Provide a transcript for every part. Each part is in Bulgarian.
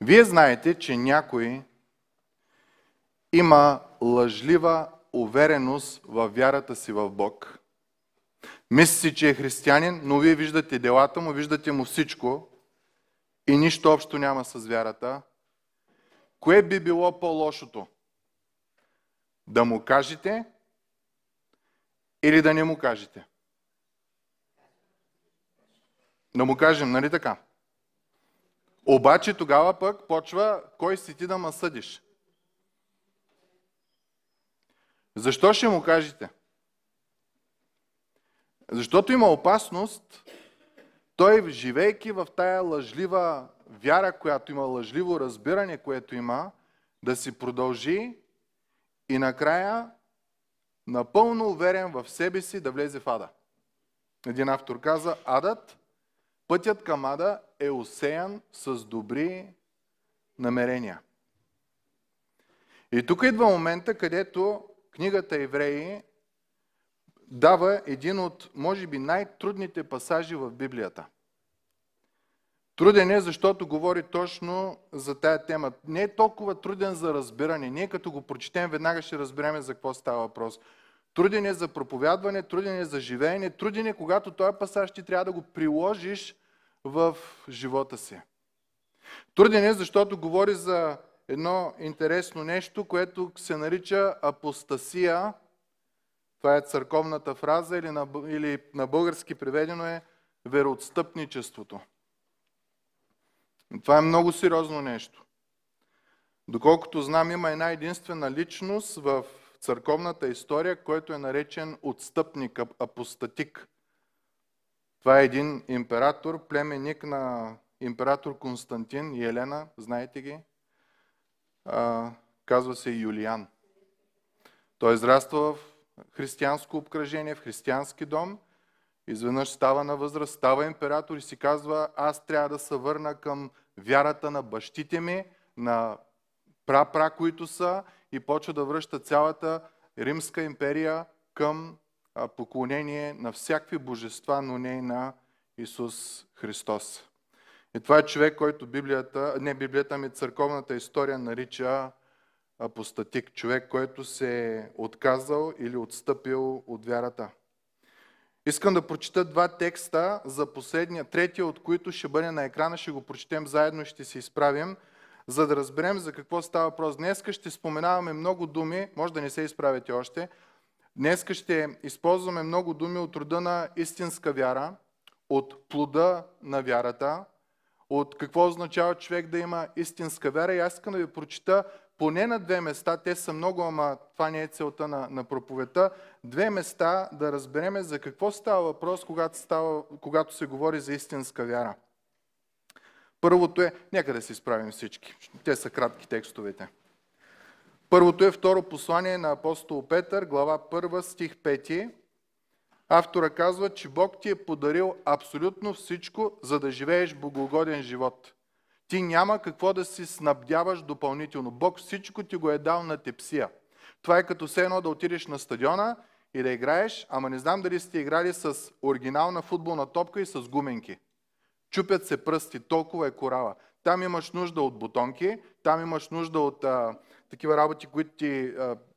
Вие знаете, че някой има лъжлива увереност в вярата си в Бог. Мисли си, че е християнин, но вие виждате делата му, виждате му всичко и нищо общо няма с вярата. Кое би било по-лошото? Да му кажете или да не му кажете? Да му кажем, нали така? Обаче тогава пък почва кой си ти да ма съдиш. Защо ще му кажете? Защото има опасност той, живейки в тая лъжлива вяра, която има, лъжливо разбиране, което има, да си продължи и накрая напълно уверен в себе си да влезе в ада. Един автор каза, адът Пътят към ада е осеян с добри намерения. И тук идва момента, където книгата Евреи дава един от, може би, най-трудните пасажи в Библията. Труден е, защото говори точно за тая тема. Не е толкова труден за разбиране. Ние като го прочетем, веднага ще разбереме за какво става въпрос. Труден е за проповядване, труден е за живеене, труден е когато този пасаж ти трябва да го приложиш в живота си. Труден е, защото говори за едно интересно нещо, което се нарича апостасия. Това е църковната фраза или на, или на български преведено е вероотстъпничеството. Това е много сериозно нещо. Доколкото знам, има една единствена личност в църковната история, който е наречен отстъпник, апостатик. Това е един император, племенник на император Константин и Елена, знаете ги. А, казва се Юлиан. Той израства в християнско обкръжение, в християнски дом. Изведнъж става на възраст, става император и си казва, аз трябва да се върна към вярата на бащите ми, на прапра, които са, и почва да връща цялата Римска империя към поклонение на всякакви божества, но не и на Исус Христос. И това е човек, който Библията, не Библията, ми църковната история нарича апостатик, човек, който се е отказал или отстъпил от вярата. Искам да прочита два текста за последния, третия от които ще бъде на екрана, ще го прочетем заедно и ще се изправим, за да разберем за какво става въпрос. Днеска ще споменаваме много думи, може да не се изправите още, Днес ще използваме много думи от рода на истинска вяра, от плода на вярата, от какво означава човек да има истинска вяра. И аз искам да ви прочита поне на две места, те са много, ама това не е целта на, на проповета, две места да разбереме за какво става въпрос, когато, става, когато се говори за истинска вяра. Първото е, нека да се изправим всички, те са кратки текстовете. Първото е второ послание на апостол Петър, глава 1, стих 5. Автора казва, че Бог ти е подарил абсолютно всичко, за да живееш богогоден живот. Ти няма какво да си снабдяваш допълнително. Бог всичко ти го е дал на тепсия. Това е като все едно да отидеш на стадиона и да играеш, ама не знам дали сте играли с оригинална футболна топка и с гуменки. Чупят се пръсти, толкова е корала. Там имаш нужда от бутонки, там имаш нужда от а, такива работи, които ти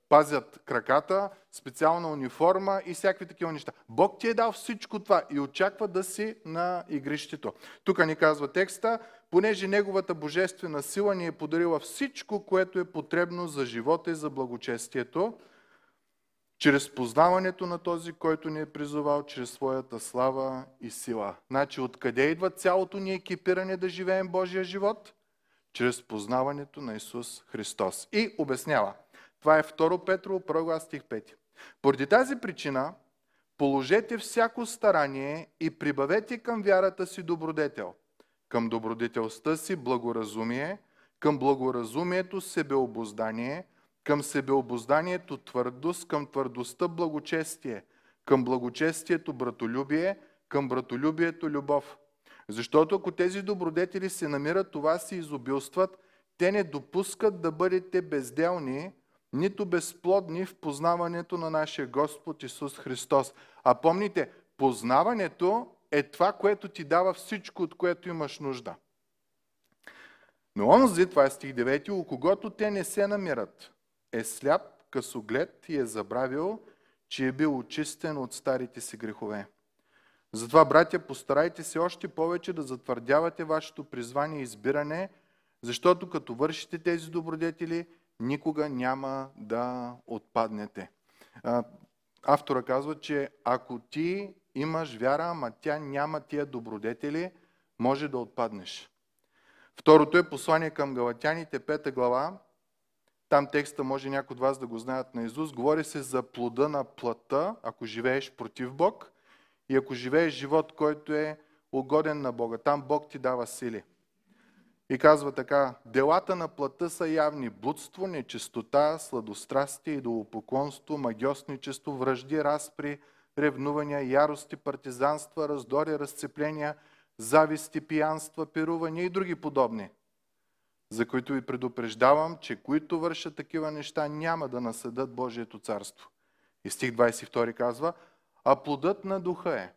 пазят краката, специална униформа и всякакви такива неща. Бог ти е дал всичко това и очаква да си на игрището. Тук ни казва текста, понеже Неговата божествена сила ни е подарила всичко, което е потребно за живота и за благочестието, чрез познаването на този, който ни е призовал, чрез своята слава и сила. Значи, откъде идва цялото ни екипиране да живеем Божия живот? чрез познаването на Исус Христос. И обяснява. Това е 2 Петро, 1 глава, стих 5. Поради тази причина, положете всяко старание и прибавете към вярата си добродетел, към добродетелста си благоразумие, към благоразумието себеобоздание, към себеобозданието твърдост, към твърдостта благочестие, към благочестието братолюбие, към братолюбието любов, защото ако тези добродетели се намират, това се изобилстват, те не допускат да бъдете безделни, нито безплодни в познаването на нашия Господ Исус Христос. А помните, познаването е това, което ти дава всичко, от което имаш нужда. Но онзи, това е стих 9, у когото те не се намират, е сляп, късоглед и е забравил, че е бил очистен от старите си грехове. Затова, братя, постарайте се още повече да затвърдявате вашето призвание и избиране, защото като вършите тези добродетели, никога няма да отпаднете. Автора казва, че ако ти имаш вяра, ама тя няма тия добродетели, може да отпаднеш. Второто е послание към Галатяните, пета глава. Там текста може някои от вас да го знаят на Изус. Говори се за плода на плата, ако живееш против Бог – и ако живееш живот, който е угоден на Бога, там Бог ти дава сили. И казва така, делата на плата са явни. Блудство, нечистота, сладострастие, идолопоклонство, магиосничество, връжди, разпри, ревнувания, ярости, партизанства, раздори, разцепления, зависти, пиянства, пирувания и други подобни, за които ви предупреждавам, че които вършат такива неща, няма да наследат Божието царство. И стих 22 казва, а плодът на духа е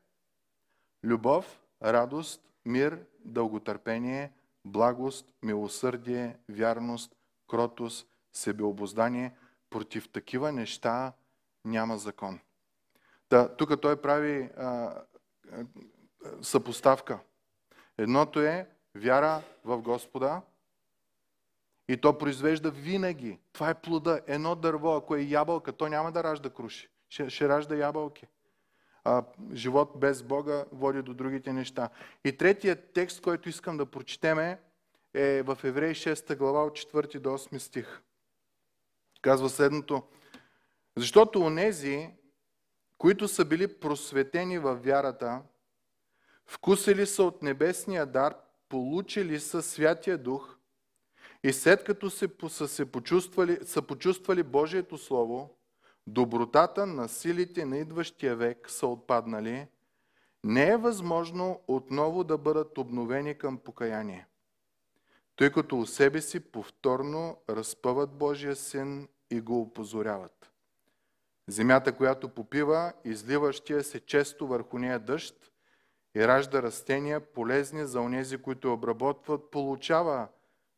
любов, радост, мир, дълготърпение, благост, милосърдие, вярност, кротост, себеобоздание. Против такива неща няма закон. Та, тук той прави а, а, съпоставка. Едното е вяра в Господа и то произвежда винаги. Това е плода. Едно дърво, ако е ябълка, то няма да ражда круши. Ще, ще ражда ябълки а, живот без Бога води до другите неща. И третият текст, който искам да прочетеме е в Евреи 6 глава от 4 до 8 стих. Казва следното. Защото онези, които са били просветени във вярата, вкусили са от небесния дар, получили са Святия Дух и след като се, са, се почувствали, са почувствали Божието Слово, добротата на силите на идващия век са отпаднали, не е възможно отново да бъдат обновени към покаяние, тъй като у себе си повторно разпъват Божия син и го опозоряват. Земята, която попива, изливащия се често върху нея дъжд и ражда растения, полезни за онези, които обработват, получава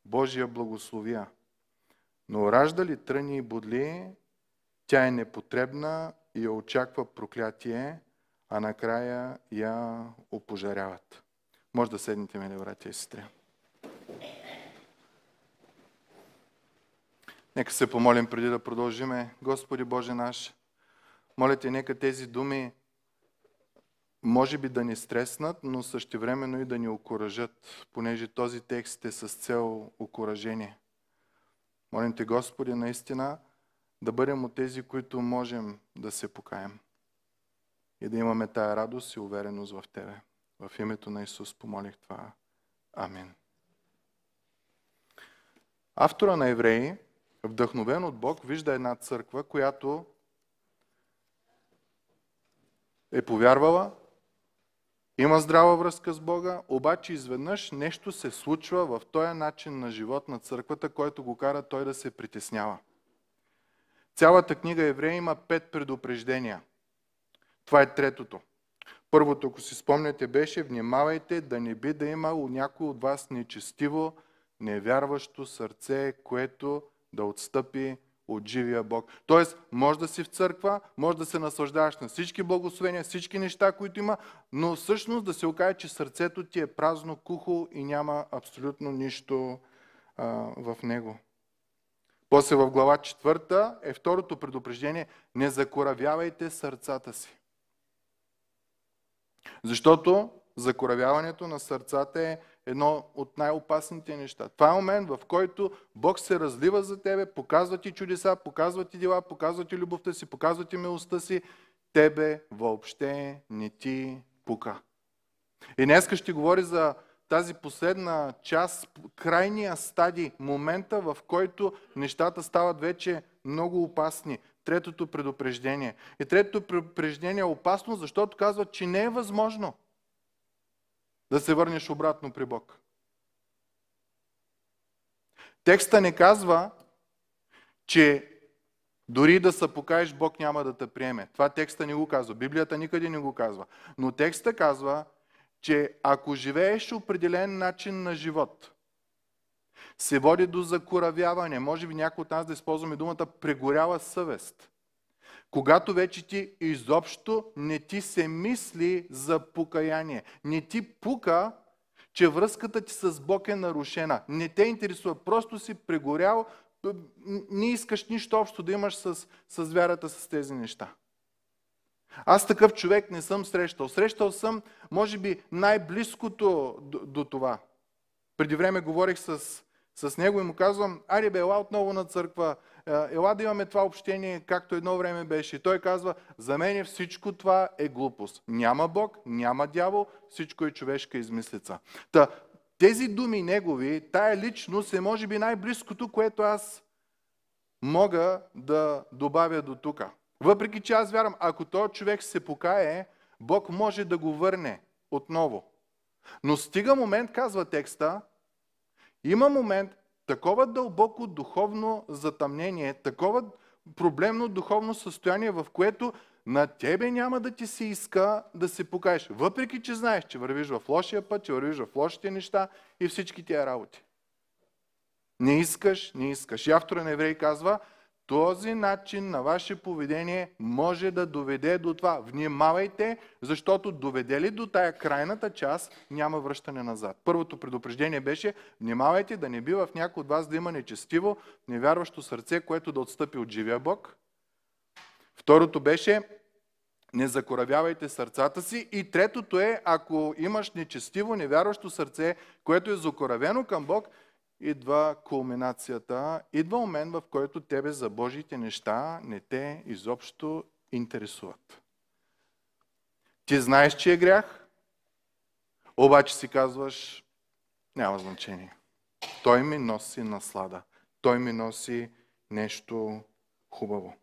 Божия благословия. Но ражда ли тръни и бодли, тя е непотребна и я очаква проклятие, а накрая я опожаряват. Може да седнете, мили братя и сестри. Нека се помолим преди да продължиме. Господи Боже наш, моля Те, нека тези думи може би да ни стреснат, но същевременно и да ни окоръжат, понеже този текст е с цел окоръжение. Молим Те, Господи, наистина, да бъдем от тези, които можем да се покаем и да имаме тая радост и увереност в Тебе. В името на Исус помолих това. Амин. Автора на Евреи, вдъхновен от Бог, вижда една църква, която е повярвала, има здрава връзка с Бога, обаче изведнъж нещо се случва в този начин на живот на църквата, който го кара той да се притеснява. Цялата книга Еврея има пет предупреждения. Това е третото. Първото, ако си спомняте, беше внимавайте да не би да има у някой от вас нечестиво, невярващо сърце, което да отстъпи от живия Бог. Тоест, може да си в църква, може да се наслаждаваш на всички благословения, всички неща, които има, но всъщност да се окаже, че сърцето ти е празно, кухо и няма абсолютно нищо а, в него. После в глава 4 е второто предупреждение. Не закоравявайте сърцата си. Защото закоравяването на сърцата е едно от най-опасните неща. Това е момент, в който Бог се разлива за тебе, показва ти чудеса, показва ти дела, показва ти любовта си, показва ти милостта си. Тебе въобще не ти пука. И днеска ще говори за тази последна част, крайния стадий, момента в който нещата стават вече много опасни. Третото предупреждение. И третото предупреждение е опасно, защото казват, че не е възможно да се върнеш обратно при Бог. Текста не казва, че дори да се покаеш, Бог няма да те приеме. Това текста не го казва. Библията никъде не го казва. Но текста казва, че ако живееш определен начин на живот, се води до закоравяване, може би някой от нас да използваме думата прегорява съвест, когато вече ти изобщо не ти се мисли за покаяние, не ти пука, че връзката ти с Бог е нарушена, не те интересува, просто си прегорял, не искаш нищо общо да имаш с, с вярата с тези неща. Аз такъв човек не съм срещал. Срещал съм, може би, най-близкото до, до това. Преди време говорих с, с него и му казвам, аре бе, ела отново на църква, е, ела да имаме това общение, както едно време беше. И той казва, за мен всичко това е глупост. Няма Бог, няма дявол, всичко е човешка измислица. Та, тези думи негови, тая личност е може би най-близкото, което аз мога да добавя до тука. Въпреки че аз вярвам, ако този човек се покае, Бог може да го върне отново. Но стига момент, казва текста, има момент, такова дълбоко духовно затъмнение, такова проблемно духовно състояние, в което на тебе няма да ти се иска да се покаеш. Въпреки, че знаеш, че вървиш в лошия път, че вървиш в лошите неща и всички тия работи. Не искаш, не искаш. И автора на еврей казва, този начин на ваше поведение може да доведе до това. Внимавайте, защото доведе ли до тая крайната част, няма връщане назад. Първото предупреждение беше, внимавайте да не би в някой от вас да има нечестиво, невярващо сърце, което да отстъпи от живия Бог. Второто беше, не закоравявайте сърцата си. И третото е, ако имаш нечестиво, невярващо сърце, което е закоравено към Бог, идва кулминацията, идва момент, в който тебе за Божиите неща не те изобщо интересуват. Ти знаеш, че е грях, обаче си казваш, няма значение. Той ми носи наслада. Той ми носи нещо хубаво.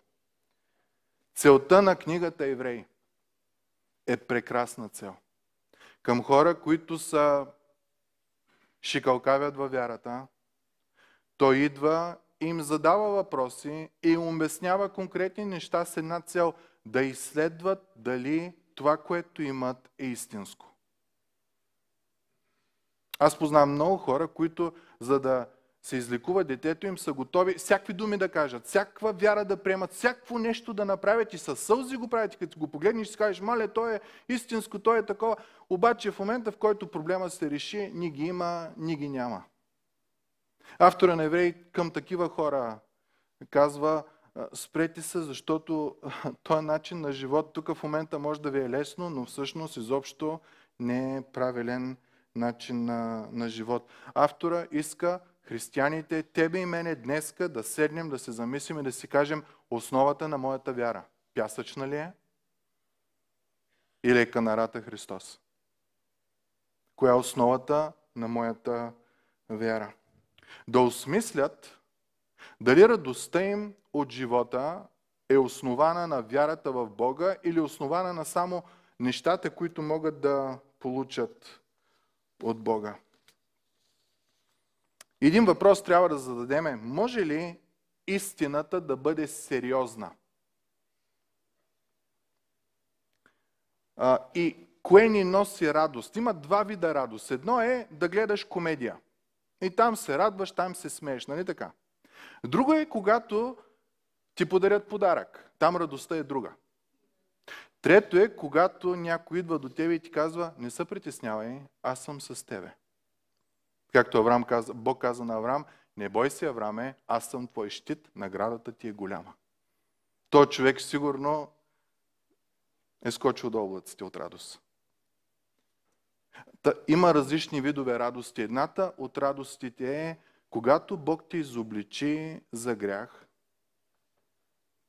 Целта на книгата Евреи е прекрасна цел. Към хора, които са шикалкавят във вярата. Той идва и им задава въпроси и им обяснява конкретни неща с една цел да изследват дали това, което имат, е истинско. Аз познавам много хора, които за да се излекува детето им, са готови всякакви думи да кажат, всякаква вяра да приемат, всякакво нещо да направят и със сълзи го правят. Като го погледнеш, ще кажеш, мале, то е истинско, то е такова. Обаче в момента, в който проблема се реши, ни ги има, ни ги няма. Автора на еврей към такива хора казва, спрете се, защото този начин на живот тук в момента може да ви е лесно, но всъщност изобщо не е правилен начин на, на живот. Автора иска християните, тебе и мене днеска да седнем, да се замислим и да си кажем основата на моята вяра. Пясъчна ли е? Или е канарата Христос? Коя е основата на моята вяра? Да осмислят дали радостта им от живота е основана на вярата в Бога или е основана на само нещата, които могат да получат от Бога. Един въпрос трябва да зададеме. Може ли истината да бъде сериозна? А, и кое ни носи радост? Има два вида радост. Едно е да гледаш комедия. И там се радваш, там се смееш, нали така? Друго е, когато ти подарят подарък. Там радостта е друга. Трето е, когато някой идва до тебе и ти казва, не се притеснявай, аз съм с тебе. Както Аврам каза, Бог каза на Аврам, не бой се, Авраме, аз съм твой щит, наградата ти е голяма. Той човек сигурно е скочил до облаците от радост. Та, има различни видове радости. Едната от радостите е, когато Бог ти изобличи за грях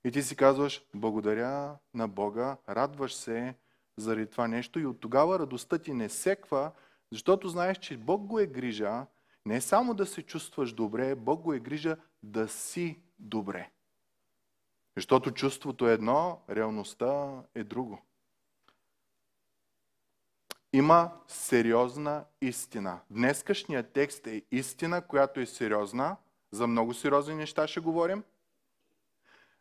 и ти си казваш, благодаря на Бога, радваш се заради това нещо и от тогава радостта ти не секва, защото знаеш, че Бог го е грижа не само да се чувстваш добре, Бог го е грижа да си добре. Защото чувството е едно, реалността е друго. Има сериозна истина. Днескашният текст е истина, която е сериозна. За много сериозни неща ще говорим.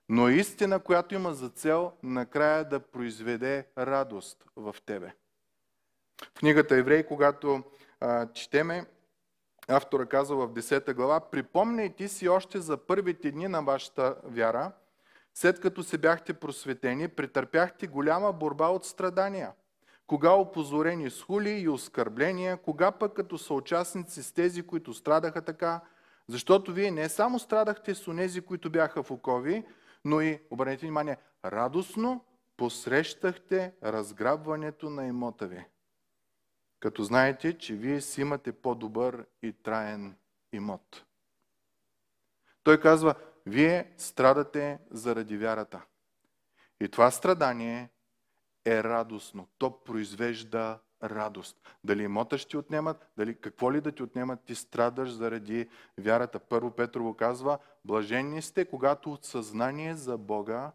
Но е истина, която има за цел накрая да произведе радост в тебе. В книгата Евреи, когато а, четеме, автора казва в 10 глава, припомняйте си още за първите дни на вашата вяра, след като се бяхте просветени, претърпяхте голяма борба от страдания. Кога опозорени с хули и оскърбления, кога пък като съучастници с тези, които страдаха така, защото вие не само страдахте с онези, които бяха в окови, но и, обърнете внимание, радостно посрещахте разграбването на имота ви като знаете, че вие си имате по-добър и траен имот. Той казва, вие страдате заради вярата. И това страдание е радостно. То произвежда радост. Дали имота ще ти отнемат, дали какво ли да ти отнемат, ти страдаш заради вярата. Първо Петрово казва, блаженни сте, когато от съзнание за Бога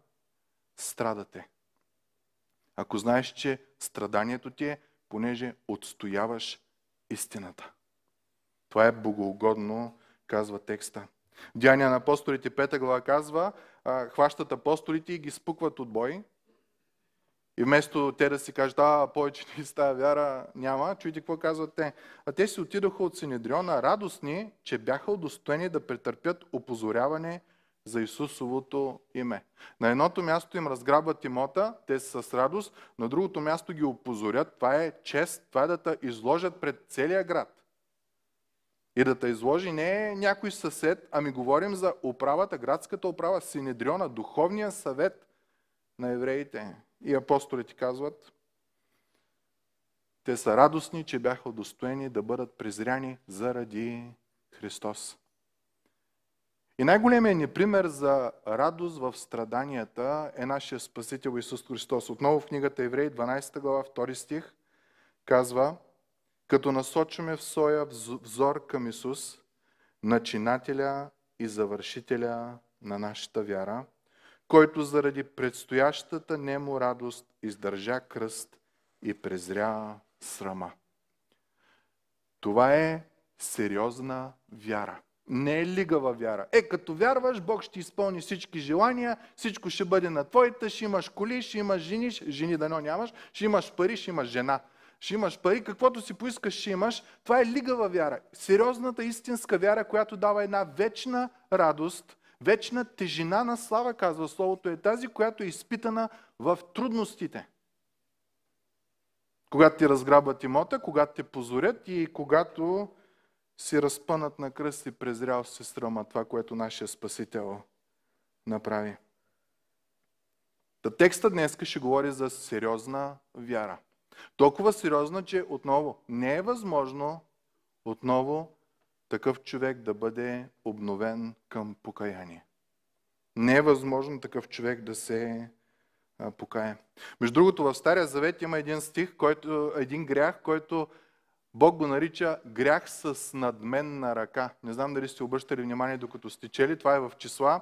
страдате. Ако знаеш, че страданието ти е понеже отстояваш истината. Това е богоугодно, казва текста. Дяния на апостолите, пета глава казва, хващат апостолите и ги спукват от бой. И вместо те да си кажат, а, повече ни с тази вяра няма, чуйте какво казват те. А те си отидоха от Синедриона радостни, че бяха удостоени да претърпят опозоряване – за Исусовото име. На едното място им разграбват имота, те са с радост, на другото място ги опозорят. Това е чест, това е да те изложат пред целия град. И да те изложи не е някой съсед, ами говорим за управата, градската управа, Синедриона, духовния съвет на евреите. И апостолите казват, те са радостни, че бяха удостоени да бъдат презряни заради Христос. И най-големият ни пример за радост в страданията е нашия Спасител Исус Христос. Отново в книгата Евреи, 12 глава, 2 стих, казва, като насочваме в своя взор към Исус, начинателя и завършителя на нашата вяра, който заради предстоящата нему радост издържа кръст и презря срама. Това е сериозна вяра. Не е лигава вяра. Е, като вярваш, Бог ще изпълни всички желания, всичко ще бъде на твоите, ще имаш коли, ще имаш жени, жени дано нямаш, ще имаш пари, ще имаш жена. Ще имаш пари, каквото си поискаш, ще имаш. Това е лигава вяра. Сериозната истинска вяра, която дава една вечна радост, вечна тежина на слава, казва Словото, е тази, която е изпитана в трудностите. Когато ти разграбват имота, когато те позорят и когато си разпънат на кръст и презрял се срама това, което нашия Спасител направи. Та текста днес ще говори за сериозна вяра. Толкова сериозна, че отново не е възможно отново такъв човек да бъде обновен към покаяние. Не е възможно такъв човек да се покая. Между другото, в Стария Завет има един стих, който, един грях, който Бог го нарича грях с надменна ръка. Не знам дали сте обръщали внимание докато сте чели. Това е в числа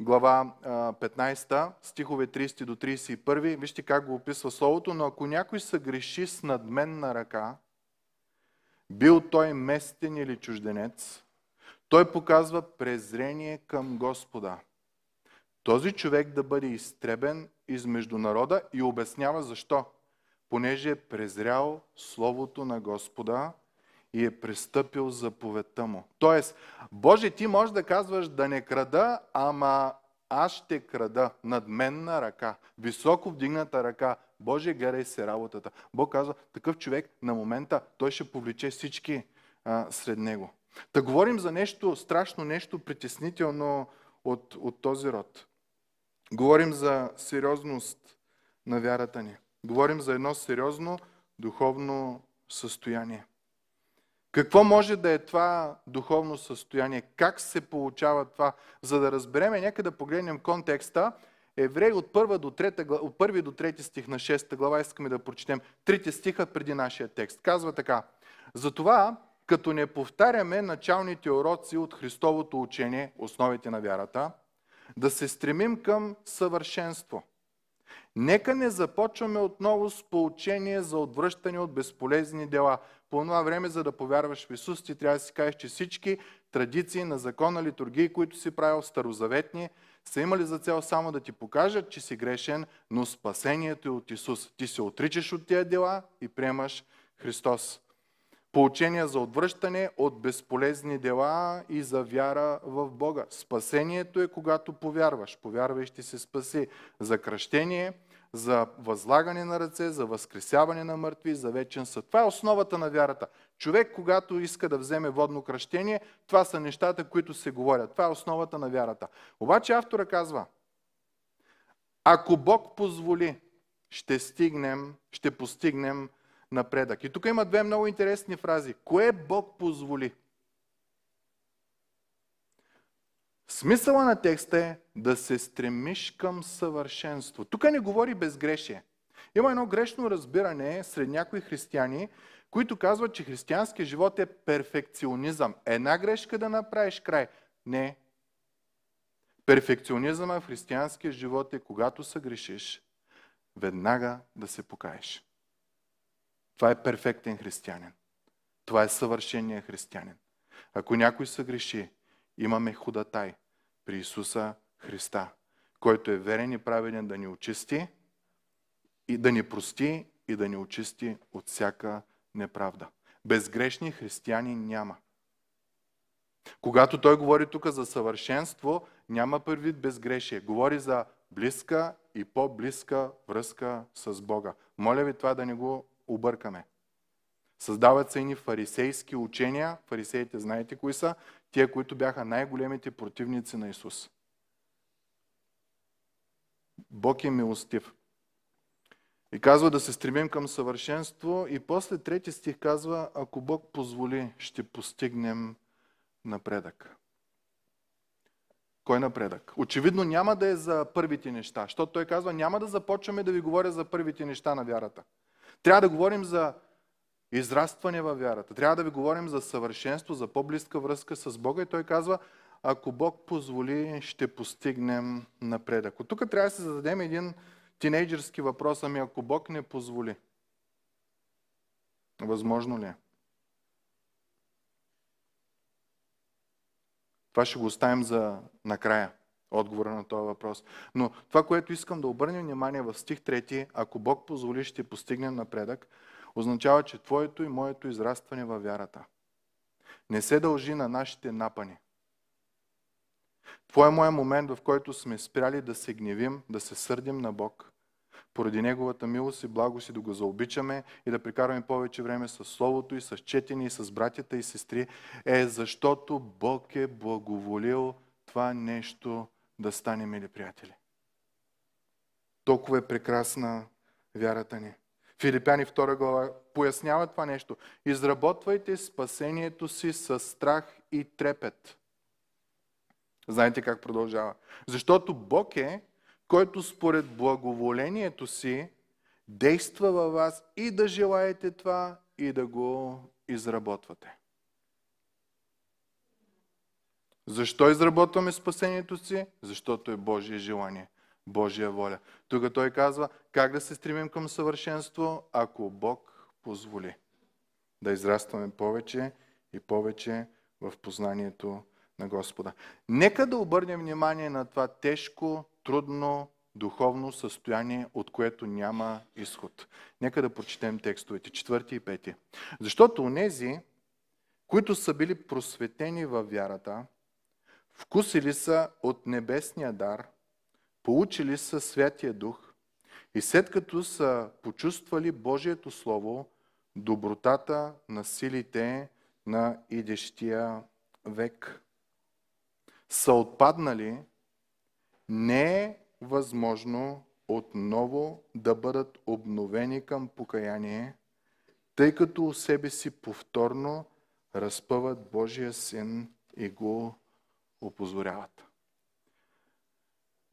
глава 15, стихове 30 до 31. Вижте как го описва Словото. Но ако някой се греши с надменна ръка, бил той местен или чужденец, той показва презрение към Господа. Този човек да бъде изтребен измежду народа и обяснява защо понеже е презрял Словото на Господа и е престъпил заповедта му. Тоест, Боже, ти можеш да казваш да не крада, ама аз ще крада над мен на ръка, високо вдигната ръка. Боже, гледай се работата. Бог казва, такъв човек на момента, той ще повлече всички а, сред него. Да говорим за нещо страшно, нещо притеснително от, от този род. Говорим за сериозност на вярата ни. Говорим за едно сериозно духовно състояние. Какво може да е това духовно състояние? Как се получава това? За да разбереме, нека да погледнем контекста. Еврей от, първа до трета, от първи до трети стих на 6 глава искаме да прочетем трите стиха преди нашия текст. Казва така. Затова, като не повтаряме началните уроци от Христовото учение, основите на вярата, да се стремим към съвършенство – Нека не започваме отново с получение за отвръщане от безполезни дела. По това време, за да повярваш в Исус, ти трябва да си кажеш, че всички традиции на закона, литургии, които си правил старозаветни, са имали за цел само да ти покажат, че си грешен, но спасението е от Исус. Ти се отричаш от тия дела и приемаш Христос поучение за отвръщане от безполезни дела и за вяра в Бога. Спасението е когато повярваш. Повярвай ще се спаси. За кръщение, за възлагане на ръце, за възкресяване на мъртви, за вечен съд. Това е основата на вярата. Човек, когато иска да вземе водно кръщение, това са нещата, които се говорят. Това е основата на вярата. Обаче автора казва, ако Бог позволи, ще стигнем, ще постигнем напредък. И тук има две много интересни фрази. Кое Бог позволи? Смисъла на текста е да се стремиш към съвършенство. Тук не говори безгрешие. Има едно грешно разбиране сред някои християни, които казват, че християнският живот е перфекционизъм. Една грешка да направиш край. Не. Перфекционизъма в християнския живот е когато съгрешиш, веднага да се покаеш. Това е перфектен християнин. Това е съвършеният християнин. Ако някой се греши, имаме худатай при Исуса Христа, който е верен и праведен да ни очисти и да ни прости и да ни очисти от всяка неправда. Безгрешни християни няма. Когато той говори тук за съвършенство, няма предвид безгрешие. Говори за близка и по-близка връзка с Бога. Моля ви това да не го объркаме. Създават се едни фарисейски учения. Фарисеите знаете кои са. Тия, които бяха най-големите противници на Исус. Бог е милостив. И казва да се стремим към съвършенство. И после трети стих казва, ако Бог позволи, ще постигнем напредък. Кой напредък? Очевидно няма да е за първите неща, защото той казва, няма да започваме да ви говоря за първите неща на вярата. Трябва да говорим за израстване във вярата. Трябва да ви говорим за съвършенство, за по-близка връзка с Бога. И той казва, ако Бог позволи, ще постигнем напредък. От тук трябва да се зададем един тинейджерски въпрос, ами ако Бог не позволи, възможно ли е? Това ще го оставим за накрая отговора на този въпрос. Но това, което искам да обърнем внимание в стих 3, ако Бог позволи, ще постигнем напредък, означава, че твоето и моето израстване във вярата не се дължи на нашите напани. Това е моят момент, в който сме спряли да се гневим, да се сърдим на Бог. Поради Неговата милост и благост и да го заобичаме и да прекараме повече време с Словото и с четени и с братята и сестри, е защото Бог е благоволил това нещо да станем, мили приятели. Толкова е прекрасна вярата ни. Филипяни 2 глава пояснява това нещо. Изработвайте спасението си с страх и трепет. Знаете как продължава. Защото Бог е, който според благоволението си действа във вас и да желаете това и да го изработвате. Защо изработваме спасението си? Защото е Божие желание, Божия воля. Тук той казва как да се стремим към съвършенство, ако Бог позволи. Да израстваме повече и повече в познанието на Господа. Нека да обърнем внимание на това тежко, трудно, духовно състояние, от което няма изход. Нека да прочетем текстовете, четвърти и пети. Защото у нези, които са били просветени във вярата, вкусили са от небесния дар, получили са Святия Дух и след като са почувствали Божието Слово, добротата на силите на идещия век, са отпаднали, не е възможно отново да бъдат обновени към покаяние, тъй като у себе си повторно разпъват Божия Син и го опозоряват.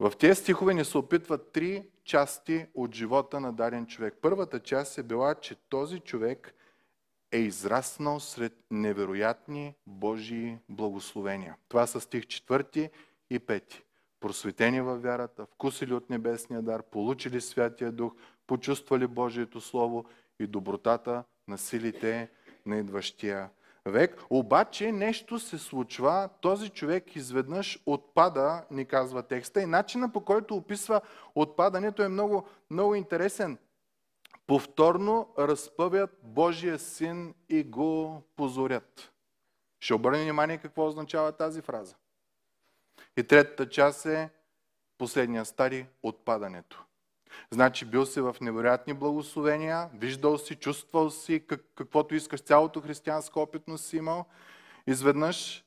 В тези стихове ни се опитват три части от живота на даден човек. Първата част е била, че този човек е израснал сред невероятни Божии благословения. Това са стих 4 и 5. Просветени във вярата, вкусили от небесния дар, получили Святия Дух, почувствали Божието Слово и добротата на силите на идващия век, обаче нещо се случва, този човек изведнъж отпада, ни казва текста, и начина по който описва отпадането е много, много интересен. Повторно разпъвят Божия син и го позорят. Ще обърне внимание какво означава тази фраза. И третата част е последния стари отпадането. Значи бил си в невероятни благословения, виждал си, чувствал си, как, каквото искаш, цялото християнско опитност си имал. Изведнъж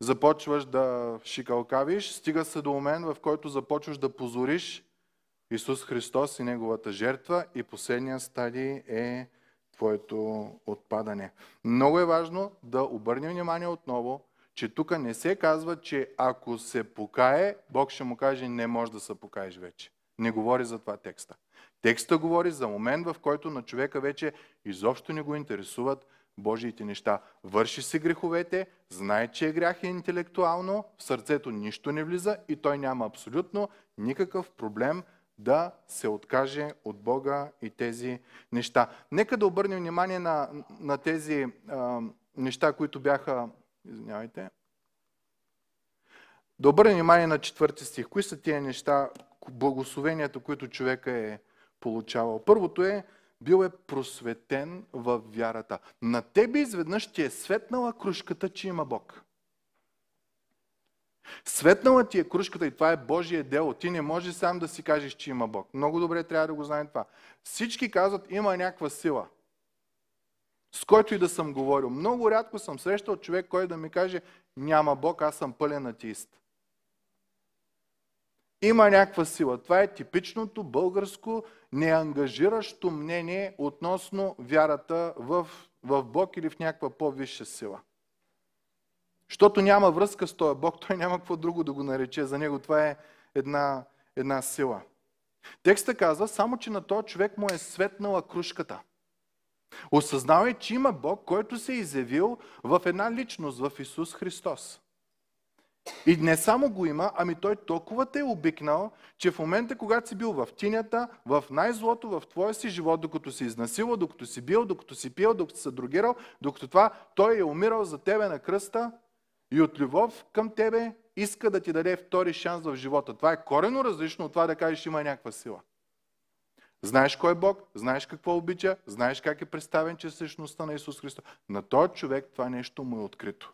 започваш да шикалкавиш, стига се до момент, в който започваш да позориш Исус Христос и Неговата жертва и последния стадий е твоето отпадане. Много е важно да обърнем внимание отново, че тук не се казва, че ако се покае, Бог ще му каже не може да се покаеш вече. Не говори за това текста. Текста говори за момент, в който на човека вече изобщо не го интересуват Божиите неща. Върши си греховете, знае, че е грях е интелектуално, в сърцето нищо не влиза и той няма абсолютно никакъв проблем да се откаже от Бога и тези неща. Нека да обърнем внимание на, на тези а, неща, които бяха... Извинявайте. Да обърнем внимание на четвърти стих. Кои са тези неща, благословенията, които човека е получавал. Първото е, бил е просветен в вярата. На тебе изведнъж ти е светнала кружката, че има Бог. Светнала ти е кружката и това е Божие дело. Ти не можеш сам да си кажеш, че има Бог. Много добре трябва да го знаем това. Всички казват, има някаква сила, с който и да съм говорил. Много рядко съм срещал човек, който да ми каже, няма Бог, аз съм пълен атеист. Има някаква сила. Това е типичното българско неангажиращо мнение относно вярата в, в Бог или в някаква по-висша сила. Щото няма връзка с този Бог, той няма какво друго да го нарече. За него това е една, една сила. Текста казва, само че на този човек му е светнала кружката. Осъзнава, че има Бог, който се е изявил в една личност, в Исус Христос. И не само го има, ами той толкова те е обикнал, че в момента, когато си бил в тинята, в най-злото, в твоя си живот, докато си изнасилал, докато си бил, докато си пил, докато се другирал, докато това, той е умирал за тебе на кръста и от любов към тебе иска да ти даде втори шанс в живота. Това е корено различно от това да кажеш има някаква сила. Знаеш кой е Бог, знаеш какво обича, знаеш как е представен, че е същността на Исус Христос. На този човек това нещо му е открито.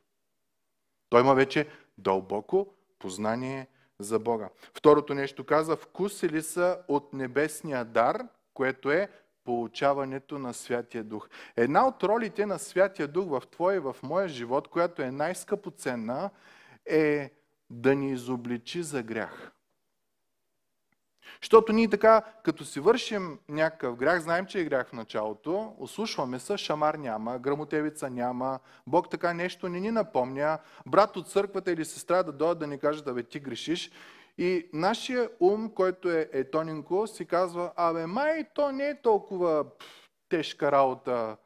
Той има вече дълбоко познание за Бога. Второто нещо каза, вкусили са от небесния дар, което е получаването на Святия Дух. Една от ролите на Святия Дух в твоя и в моя живот, която е най-скъпоценна, е да ни изобличи за грях. Защото ние така, като си вършим някакъв грях, знаем, че е грях в началото, ослушваме се, шамар няма, грамотевица няма, Бог така нещо не ни напомня, брат от църквата или сестра да дойдат да ни кажат, бе, ти грешиш. И нашия ум, който е етонинко, си казва, абе май то не е толкова пф, тежка работа,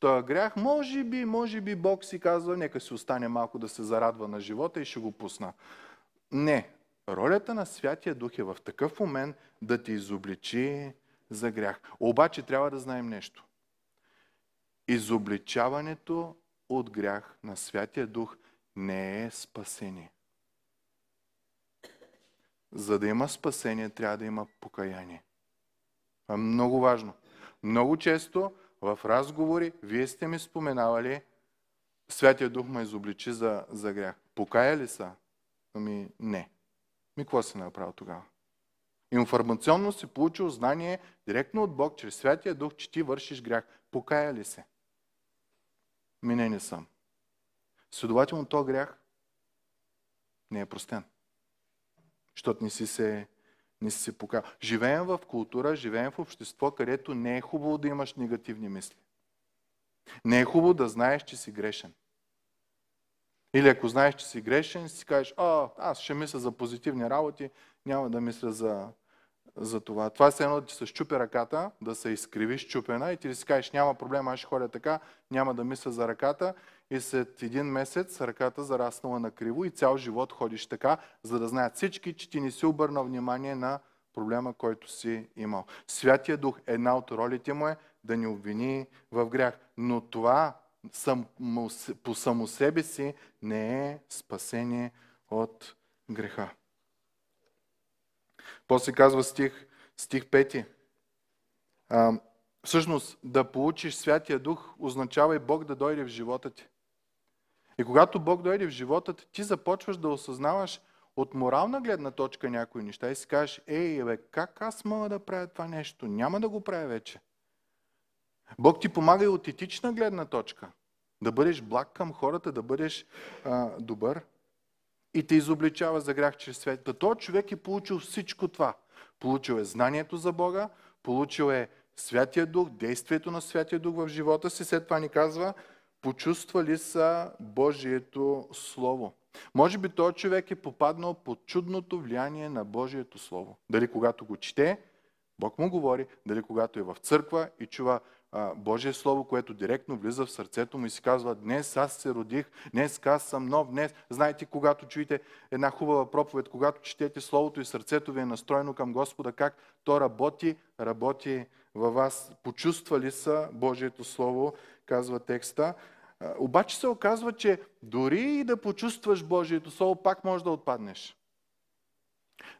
този грях, може би, може би Бог си казва, нека си остане малко да се зарадва на живота и ще го пусна. Не, Ролята на Святия Дух е в такъв момент да те изобличи за грях. Обаче трябва да знаем нещо. Изобличаването от грях на Святия Дух не е спасение. За да има спасение, трябва да има покаяние. Това е много важно. Много често в разговори, вие сте ми споменавали, Святия Дух ме изобличи за, за грях. Покая ли са? Ами не. Ми какво си направил тогава? Информационно си получил знание директно от Бог, чрез Святия Дух, че ти вършиш грях. Покая ли се? Мине не съм. Следователно, то грях не е простен. Защото не си се не си се покаял. Живеем в култура, живеем в общество, където не е хубаво да имаш негативни мисли. Не е хубаво да знаеш, че си грешен. Или ако знаеш, че си грешен, си кажеш, а, аз ще мисля за позитивни работи, няма да мисля за, за това. Това е едно че ти се щупи ръката, да се изкривиш чупена и ти да си кажеш, няма проблем, аз ще ходя така, няма да мисля за ръката. И след един месец ръката зараснала на криво и цял живот ходиш така, за да знаят всички, че ти не си обърнал внимание на проблема, който си имал. Святия Дух, една от ролите му е да ни обвини в грях. Но това по само себе си не е спасение от греха. После казва стих, стих 5. А, всъщност, да получиш Святия Дух означава и Бог да дойде в живота ти. И когато Бог дойде в живота ти, ти започваш да осъзнаваш от морална гледна точка някои неща и си кажеш, ей, бе, как аз мога да правя това нещо? Няма да го правя вече. Бог ти помага и от етична гледна точка. Да бъдеш благ към хората, да бъдеш а, добър. И те изобличава за грях чрез света. Той човек е получил всичко това. Получил е знанието за Бога, получил е Святия Дух, действието на Святия Дух в живота си. След това ни казва, почувствали са Божието Слово. Може би този човек е попаднал под чудното влияние на Божието Слово. Дали когато го чете, Бог му говори, дали когато е в църква и чува Божие Слово, което директно влиза в сърцето му и си казва, днес аз се родих, днес аз съм нов, днес. Знаете, когато чуете една хубава проповед, когато четете Словото и сърцето ви е настроено към Господа, как то работи, работи във вас. Почувствали са Божието Слово, казва текста. Обаче се оказва, че дори и да почувстваш Божието Слово, пак може да отпаднеш.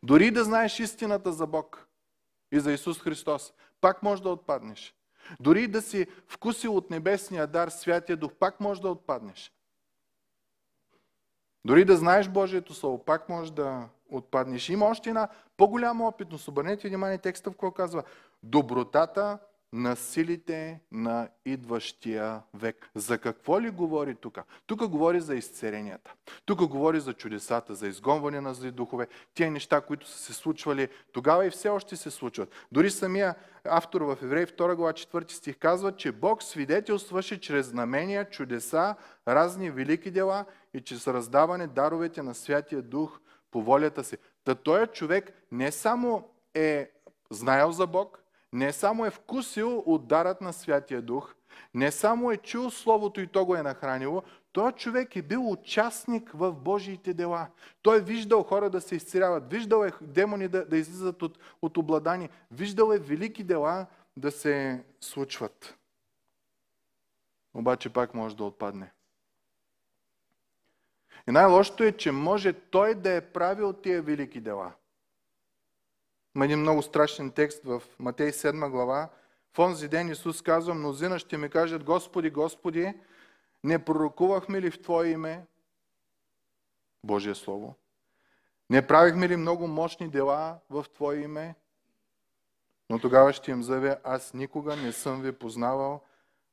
Дори да знаеш истината за Бог и за Исус Христос, пак може да отпаднеш. Дори да си вкусил от небесния дар Святия Дух, пак може да отпаднеш. Дори да знаеш Божието Слово, пак може да отпаднеш. Има още една по-голяма опитност. Обърнете внимание текста, в който казва добротата на силите на идващия век. За какво ли говори тук? Тук говори за изцеренията. Тук говори за чудесата, за изгонване на зли духове, тези неща, които са се случвали тогава и все още се случват. Дори самия автор в Еврей 2 глава 4 стих казва, че Бог свидетелстваше чрез знамения, чудеса, разни велики дела и чрез раздаване даровете на Святия Дух по волята си. Та този човек не само е знаел за Бог, не само е вкусил ударът на Святия Дух, не само е чул Словото и то го е нахранило, той човек е бил участник в Божиите дела. Той е виждал хора да се изцеляват, виждал е демони да, да излизат от, от обладани, виждал е велики дела да се случват. Обаче пак може да отпадне. И най-лошото е, че може той да е правил тия велики дела – има един много страшен текст в Матей 7 глава. В онзи ден Исус казва, мнозина ще ми кажат, Господи, Господи, не пророкувахме ли в Твое име Божие Слово? Не правихме ли много мощни дела в Твое име? Но тогава ще им заве, аз никога не съм ви познавал,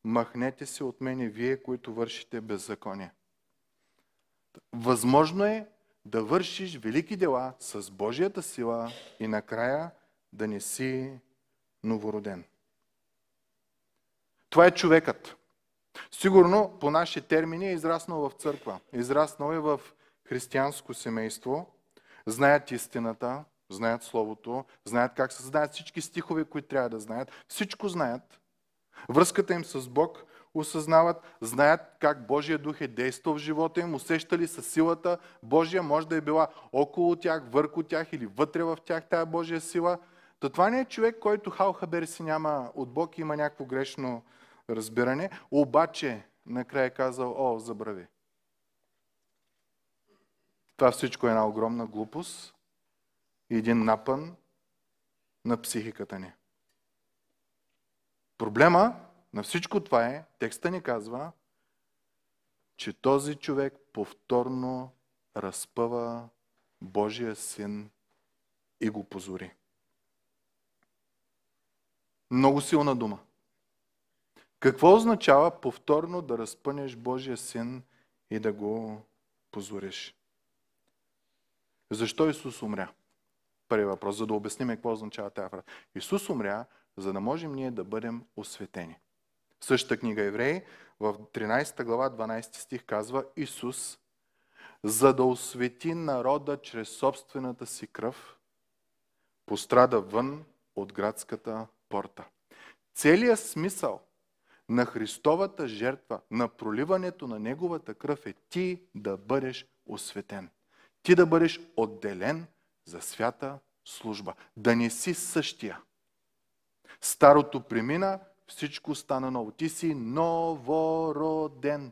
махнете се от мене, вие, които вършите беззаконие. Възможно е да вършиш велики дела с Божията сила и накрая да не си новороден. Това е човекът. Сигурно, по наши термини, е израснал в църква. Израснал е в християнско семейство. Знаят истината, знаят Словото, знаят как се знаят всички стихове, които трябва да знаят. Всичко знаят. Връзката им с Бог осъзнават, знаят как Божия дух е действал в живота им, усещали са силата Божия, може да е била около тях, върху тях или вътре в тях тая Божия сила. То това не е човек, който хабер си няма от Бог и има някакво грешно разбиране, обаче накрая е казал, о, забрави. Това всичко е една огромна глупост и един напън на психиката ни. Проблема на всичко това е, текста ни казва, че този човек повторно разпъва Божия син и го позори. Много силна дума. Какво означава повторно да разпънеш Божия син и да го позориш? Защо Исус умря? Първи въпрос, за да обясним какво означава тази фраза. Исус умря, за да можем ние да бъдем осветени. Същата книга Евреи, в 13 глава, 12 стих казва Исус, за да освети народа чрез собствената си кръв, пострада вън от градската порта. Целият смисъл на Христовата жертва, на проливането на Неговата кръв е ти да бъдеш осветен. Ти да бъдеш отделен за свята служба. Да не си същия. Старото премина, всичко стана ново. Ти си новороден.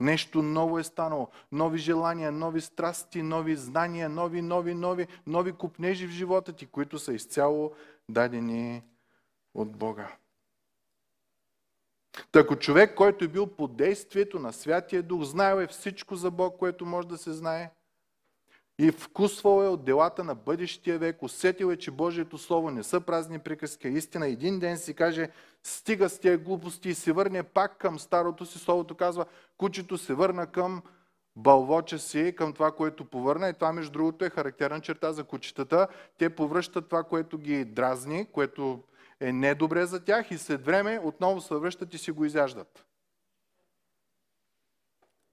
Нещо ново е станало. Нови желания, нови страсти, нови знания, нови, нови, нови, нови купнежи в живота ти, които са изцяло дадени от Бога. Тако човек, който е бил под действието на Святия Дух, знаел е всичко за Бог, което може да се знае, и вкусвал е от делата на бъдещия век, усетил е, че Божието Слово не са празни приказки, истина. Един ден си каже, стига с тия глупости и се върне пак към старото си. Словото казва, кучето се върна към бълвоча си, към това, което повърна. И това, между другото, е характерна черта за кучетата. Те повръщат това, което ги дразни, което е недобре за тях и след време отново се връщат и си го изяждат.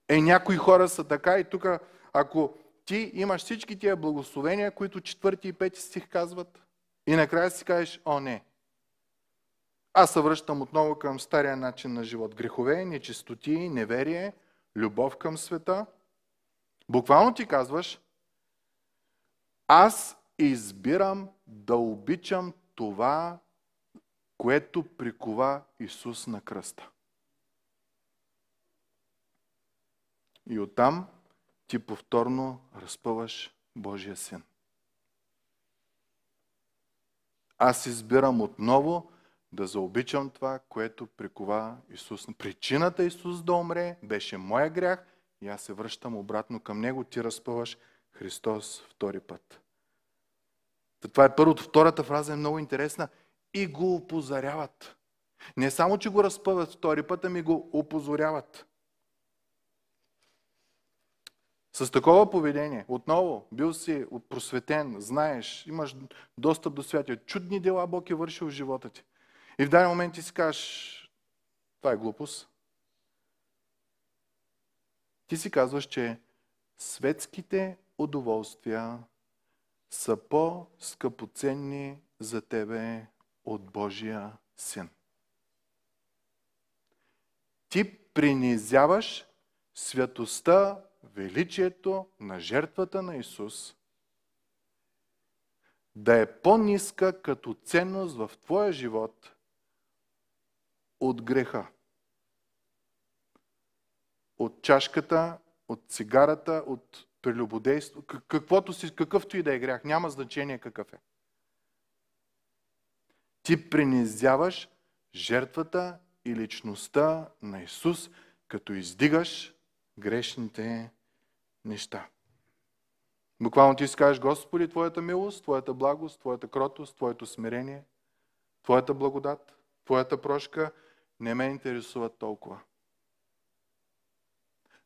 Е, някои хора са така и тук, ако ти имаш всички тия благословения, които четвърти и пети стих казват. И накрая си кажеш, о не, аз се връщам отново към стария начин на живот. Грехове, нечистоти, неверие, любов към света. Буквално ти казваш, аз избирам да обичам това, което прикова Исус на кръста. И оттам ти повторно разпъваш Божия син. Аз избирам отново да заобичам това, което прикова Исус. Причината Исус да умре беше моя грях и аз се връщам обратно към Него. Ти разпъваш Христос втори път. Това е първото. Втората фраза е много интересна. И го опозаряват. Не само, че го разпъват втори път, ами го опозоряват. С такова поведение, отново, бил си просветен, знаеш, имаш достъп до святия. Чудни дела Бог е вършил в живота ти. И в даден момент ти си кажеш, това е глупост. Ти си казваш, че светските удоволствия са по-скъпоценни за тебе от Божия син. Ти принизяваш святостта величието на жертвата на Исус да е по-ниска като ценност в твоя живот от греха. От чашката, от цигарата, от прелюбодейство, каквото си, какъвто и да е грях, няма значение какъв е. Ти принизяваш жертвата и личността на Исус, като издигаш грешните неща. Буквално ти си кажеш, Господи, Твоята милост, Твоята благост, Твоята кротост, Твоето смирение, Твоята благодат, Твоята прошка не ме интересуват толкова.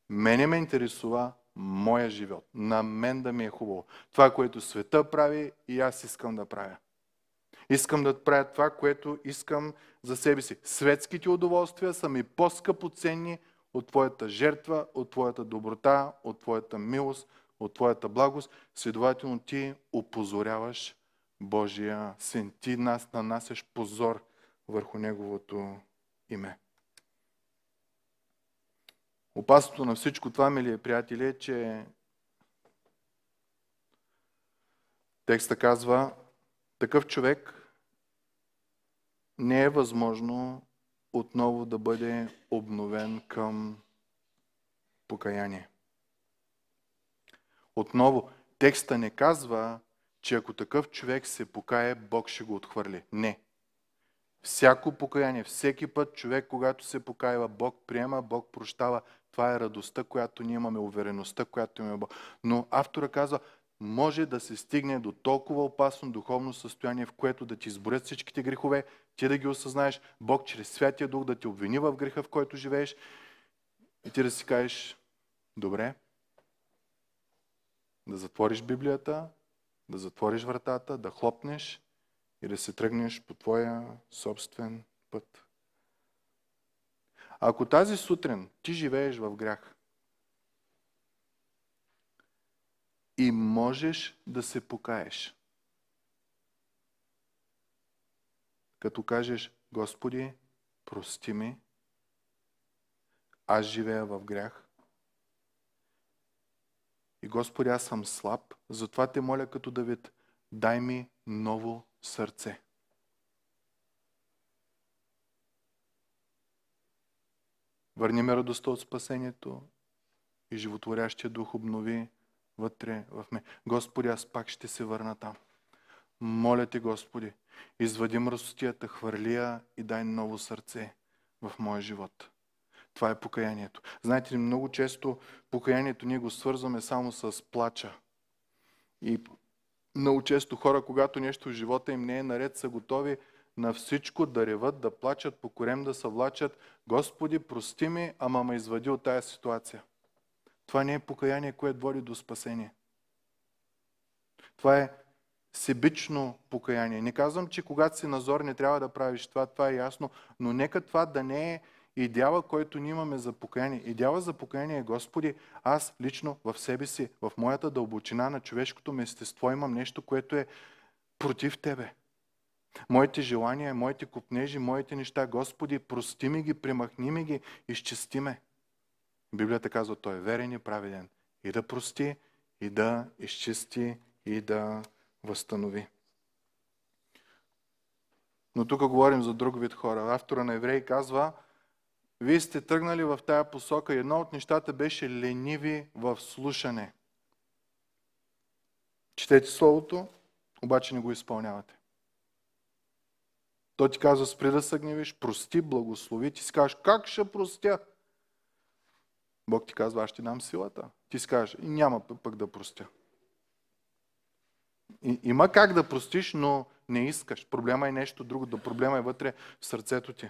Мене ме интересува моя живот. На мен да ми е хубаво. Това, което света прави и аз искам да правя. Искам да правя това, което искам за себе си. Светските удоволствия са ми по-скъпоценни от Твоята жертва, от Твоята доброта, от Твоята милост, от Твоята благост. Следователно Ти опозоряваш Божия Син. Ти нас нанасяш позор върху Неговото име. Опасното на всичко това, мили е, приятели, е, че текста казва, такъв човек не е възможно отново да бъде обновен към покаяние. Отново, текста не казва, че ако такъв човек се покае, Бог ще го отхвърли. Не. Всяко покаяние, всеки път човек, когато се покаява, Бог приема, Бог прощава. Това е радостта, която ние имаме, увереността, която имаме Бог. Но автора казва, може да се стигне до толкова опасно духовно състояние, в което да ти изборят всичките грехове, ти да ги осъзнаеш, Бог чрез Святия Дух да те обвини в греха, в който живееш и ти да си кажеш, добре, да затвориш Библията, да затвориш вратата, да хлопнеш и да се тръгнеш по твоя собствен път. Ако тази сутрин ти живееш в грях и можеш да се покаеш – като кажеш, Господи, прости ми, аз живея в грях. И Господи, аз съм слаб, затова те моля като Давид, дай ми ново сърце. Върни ме радостта от спасението и животворящия дух обнови вътре в мен. Господи, аз пак ще се върна там. Моля ти, Господи, Извади мръсотията, хвърли я и дай ново сърце в моя живот. Това е покаянието. Знаете ли, много често покаянието ние го свързваме само с плача. И много често хора, когато нещо в живота им не е наред, са готови на всичко да реват, да плачат, по корем да се влачат. Господи, прости ми, ама ме извади от тая ситуация. Това не е покаяние, което води до спасение. Това е себично покаяние. Не казвам, че когато си назор не трябва да правиш това, това е ясно, но нека това да не е идеала, който ние имаме за покаяние. Идеала за покаяние е, Господи, аз лично в себе си, в моята дълбочина на човешкото ми естество имам нещо, което е против Тебе. Моите желания, моите купнежи, моите неща, Господи, прости ми ги, примахни ми ги, изчисти ме. Библията казва, Той е верен и праведен. И да прости, и да изчисти, и да възстанови. Но тук говорим за друг вид хора. Автора на Евреи казва, вие сте тръгнали в тая посока и едно от нещата беше лениви в слушане. Четете Словото, обаче не го изпълнявате. Той ти казва, спри да се гневиш, прости, благослови. Ти си кажеш, как ще простя? Бог ти казва, аз ще дам силата. Ти си кажеш, няма пък да простя. И, има как да простиш, но не искаш. Проблема е нещо друго. Да проблема е вътре в сърцето ти.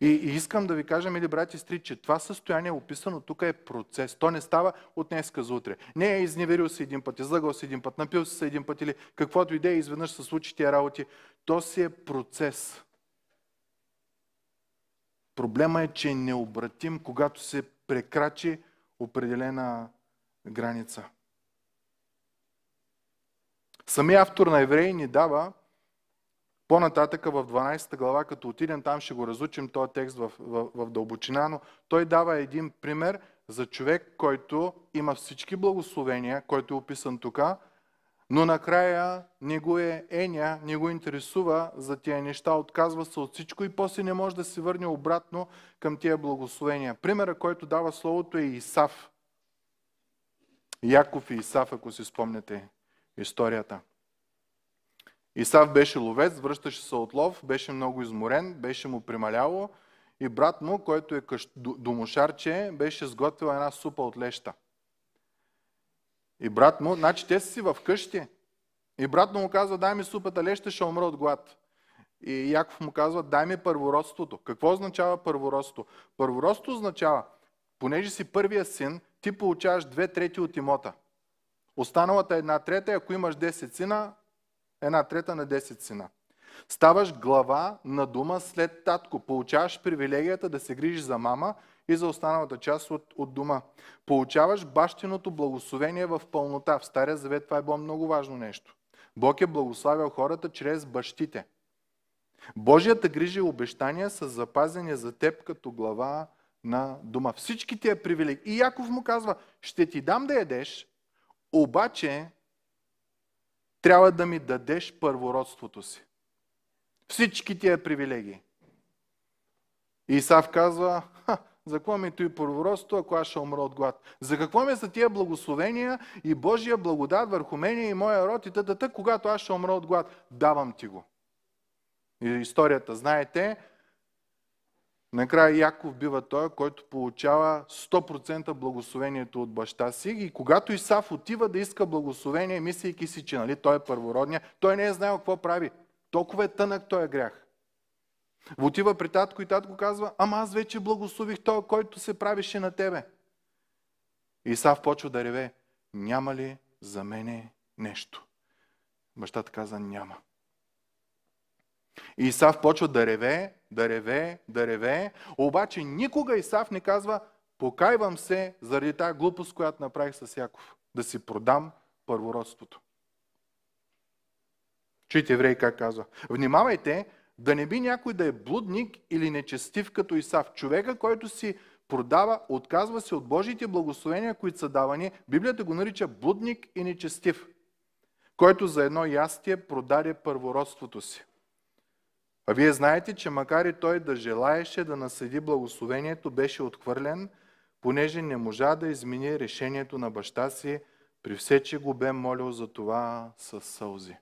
И, и искам да ви кажа, мили брати и стри, че това състояние, е описано тук, е процес. То не става от днеска за утре. Не е изневерил се един път, излагал се един път, напил се един път или каквото идея изведнъж се случи тия работи. То си е процес. Проблема е, че е необратим, когато се прекрачи определена граница. Самия автор на Евреи ни дава по-нататъка в 12 глава, като отидем там, ще го разучим този текст в, в, в дълбочина, но той дава един пример за човек, който има всички благословения, който е описан тук, но накрая не го е еня, не го интересува за тия неща, отказва се от всичко и после не може да се върне обратно към тия благословения. Примера, който дава Словото е Исав. Яков и Исав, ако си спомняте историята. Исав беше ловец, връщаше се от лов, беше много изморен, беше му прималяло и брат му, който е къщ... домошарче, беше сготвил една супа от леща. И брат му, значи те са си в къщи. И брат му казва, дай ми супата леща, ще умра от глад. И Яков му казва, дай ми първородството. Какво означава първородството? Първородството означава, понеже си първия син, ти получаваш две трети от имота. Останалата една трета, ако имаш 10 сина, една трета на 10 сина. Ставаш глава на дома след татко. Получаваш привилегията да се грижиш за мама и за останалата част от, от дома. Получаваш бащиното благословение в пълнота. В Стария завет това е било много важно нещо. Бог е благославял хората чрез бащите. Божията грижа и обещания са запазени за теб като глава на дома. Всички тия привилегии. И Яков му казва, ще ти дам да ядеш, обаче, трябва да ми дадеш първородството си. Всички тия привилегии. И Исав казва, за какво ми той първородство, ако аз ще умра от глад? За какво ми са тия благословения и Божия благодат върху мене и моя род и тътата, когато аз ще умра от глад? Давам ти го. И историята, знаете, Накрая Яков бива той, който получава 100% благословението от баща си и когато Исав отива да иска благословение, мислейки си, че нали, той е първородния, той не е знаел какво прави. Толкова е тънък той е грях. Отива при татко и татко казва, ама аз вече благослових той, който се правише на тебе. Исав почва да реве, няма ли за мене нещо? Бащата каза, няма. И Исав почва да реве, да реве, да реве, обаче никога Исав не казва, покайвам се заради тази глупост, която направих с Яков, да си продам първородството. Чуйте евреи как казва. Внимавайте да не би някой да е блудник или нечестив като Исав. Човека, който си продава, отказва се от Божиите благословения, които са давани, Библията го нарича блудник и нечестив, който за едно ястие продаде първородството си. А вие знаете, че макар и той да желаеше да наследи благословението, беше отхвърлен, понеже не можа да измени решението на баща си, при все, че го бе молил за това с сълзи.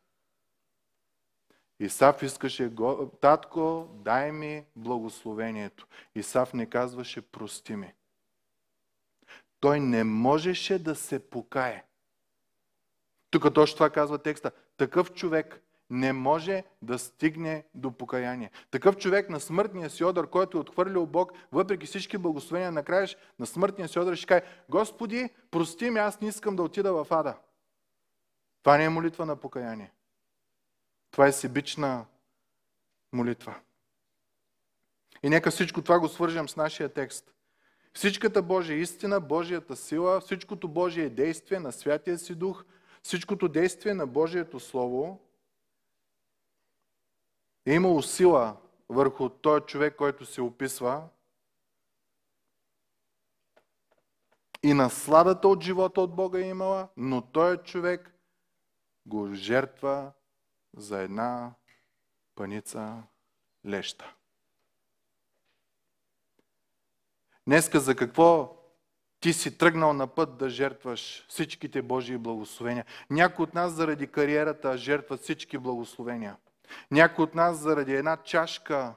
Исав искаше, татко, дай ми благословението. Исав не казваше, прости ми. Той не можеше да се покае. Тук точно това казва текста. Такъв човек не може да стигне до покаяние. Такъв човек на смъртния си одър, който е отхвърлил Бог, въпреки всички благословения на краеш, на смъртния си одър ще каже, Господи, прости ми, аз не искам да отида в ада. Това не е молитва на покаяние. Това е себична молитва. И нека всичко това го свържем с нашия текст. Всичката Божия истина, Божията сила, всичкото Божие действие на Святия си Дух, всичкото действие на Божието Слово е имало сила върху този човек, който се описва. И насладата от живота от Бога е имала, но този човек го жертва за една паница леща. Днеска за какво ти си тръгнал на път да жертваш всичките Божии благословения. Някои от нас заради кариерата жертват всички благословения – някой от нас заради една чашка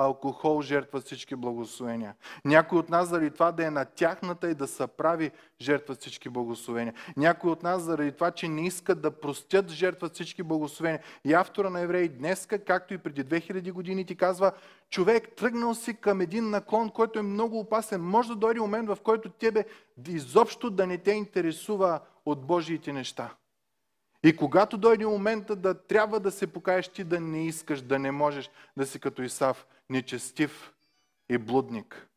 алкохол жертва всички благословения. Някой от нас заради това да е на тяхната и да се прави жертва всички благословения. Някой от нас заради това, че не искат да простят жертва всички благословения. И автора на Евреи днеска, както и преди 2000 години, ти казва, човек тръгнал си към един наклон, който е много опасен. Може да дойде момент, в който тебе изобщо да не те интересува от Божиите неща. И когато дойде момента да трябва да се покаеш, ти да не искаш, да не можеш, да си като Исав, нечестив и блудник,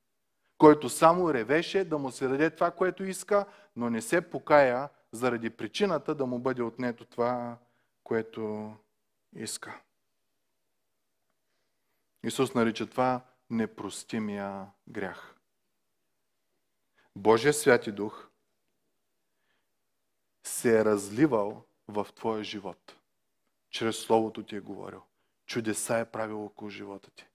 който само ревеше да му се даде това, което иска, но не се покая заради причината да му бъде отнето това, което иска. Исус нарича това непростимия грях. Божия Святи Дух се е разливал в твоя живот. Чрез Словото ти е говорил. Чудеса е правил около живота ти.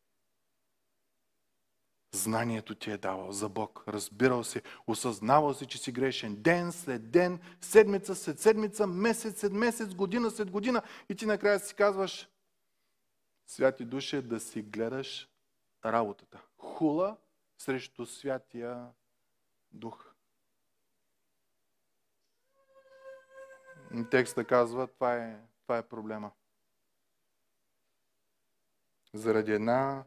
Знанието ти е давал за Бог. Разбирал си, осъзнавал си, че си грешен. Ден след ден, седмица след седмица, месец след месец, година след година. И ти накрая си казваш, святи душе, да си гледаш работата. Хула срещу святия дух. И текста казва, това е, това е проблема. Заради една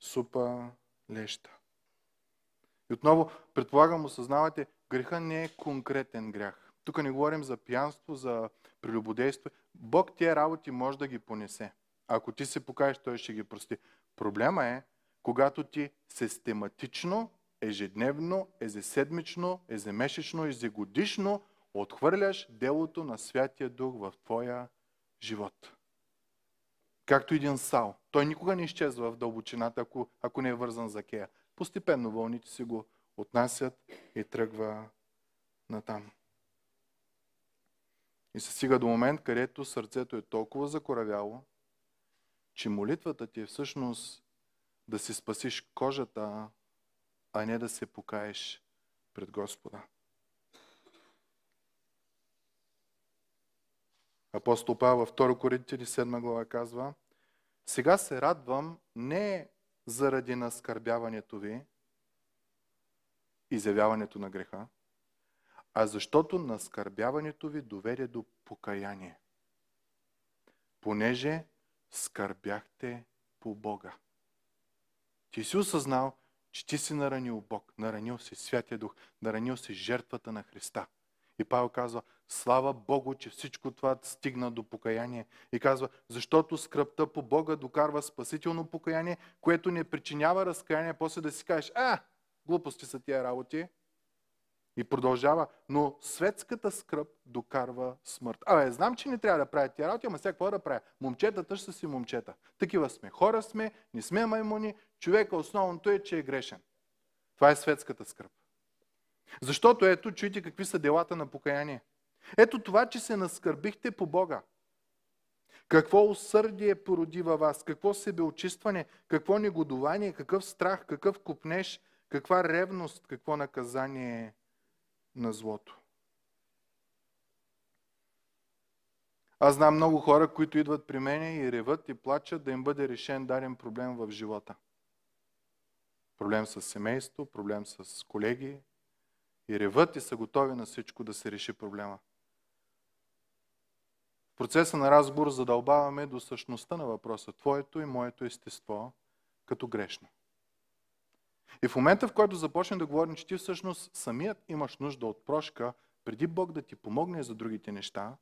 супа леща. И отново, предполагам, осъзнавате, греха не е конкретен грях. Тук не говорим за пиянство, за прелюбодейство. Бог тия работи може да ги понесе. Ако ти се покажеш, той ще ги прости. Проблема е, когато ти систематично, ежедневно, езеседмично, еземесечно, ежегодишно отхвърляш делото на Святия Дух в твоя живот. Както един сал. Той никога не изчезва в дълбочината, ако, ако не е вързан за кея. Постепенно вълните си го отнасят и тръгва натам. И се стига до момент, където сърцето е толкова закоравяло, че молитвата ти е всъщност да си спасиш кожата, а не да се покаеш пред Господа. Апостол Павел във 2 Коринтини 7 глава казва, сега се радвам не заради наскърбяването ви, изявяването на греха, а защото наскърбяването ви доведе до покаяние. Понеже скърбяхте по Бога. Ти си осъзнал, че ти си наранил Бог, наранил си Святия Дух, наранил си жертвата на Христа. И Павел казва, Слава Богу, че всичко това стигна до покаяние. И казва, защото скръпта по Бога докарва спасително покаяние, което не причинява разкаяние, после да си кажеш, а, глупости са тия работи. И продължава, но светската скръп докарва смърт. Абе, знам, че не трябва да правя тия работи, ама сега какво да правя? Момчетата ще си момчета. Такива сме. Хора сме, не сме маймуни. Човека основното е, че е грешен. Това е светската скръп. Защото ето, чуйте какви са делата на покаяние. Ето това, че се наскърбихте по Бога. Какво усърдие породи във вас, какво себеочистване, какво негодование, какъв страх, какъв купнеш, каква ревност, какво наказание е на злото. Аз знам много хора, които идват при мене и реват и плачат да им бъде решен даден проблем в живота. Проблем с семейство, проблем с колеги. И реват и са готови на всичко да се реши проблема процеса на разговор задълбаваме до същността на въпроса. Твоето и моето естество като грешно. И в момента, в който започнем да говорим, че ти всъщност самият имаш нужда от прошка, преди Бог да ти помогне за другите неща,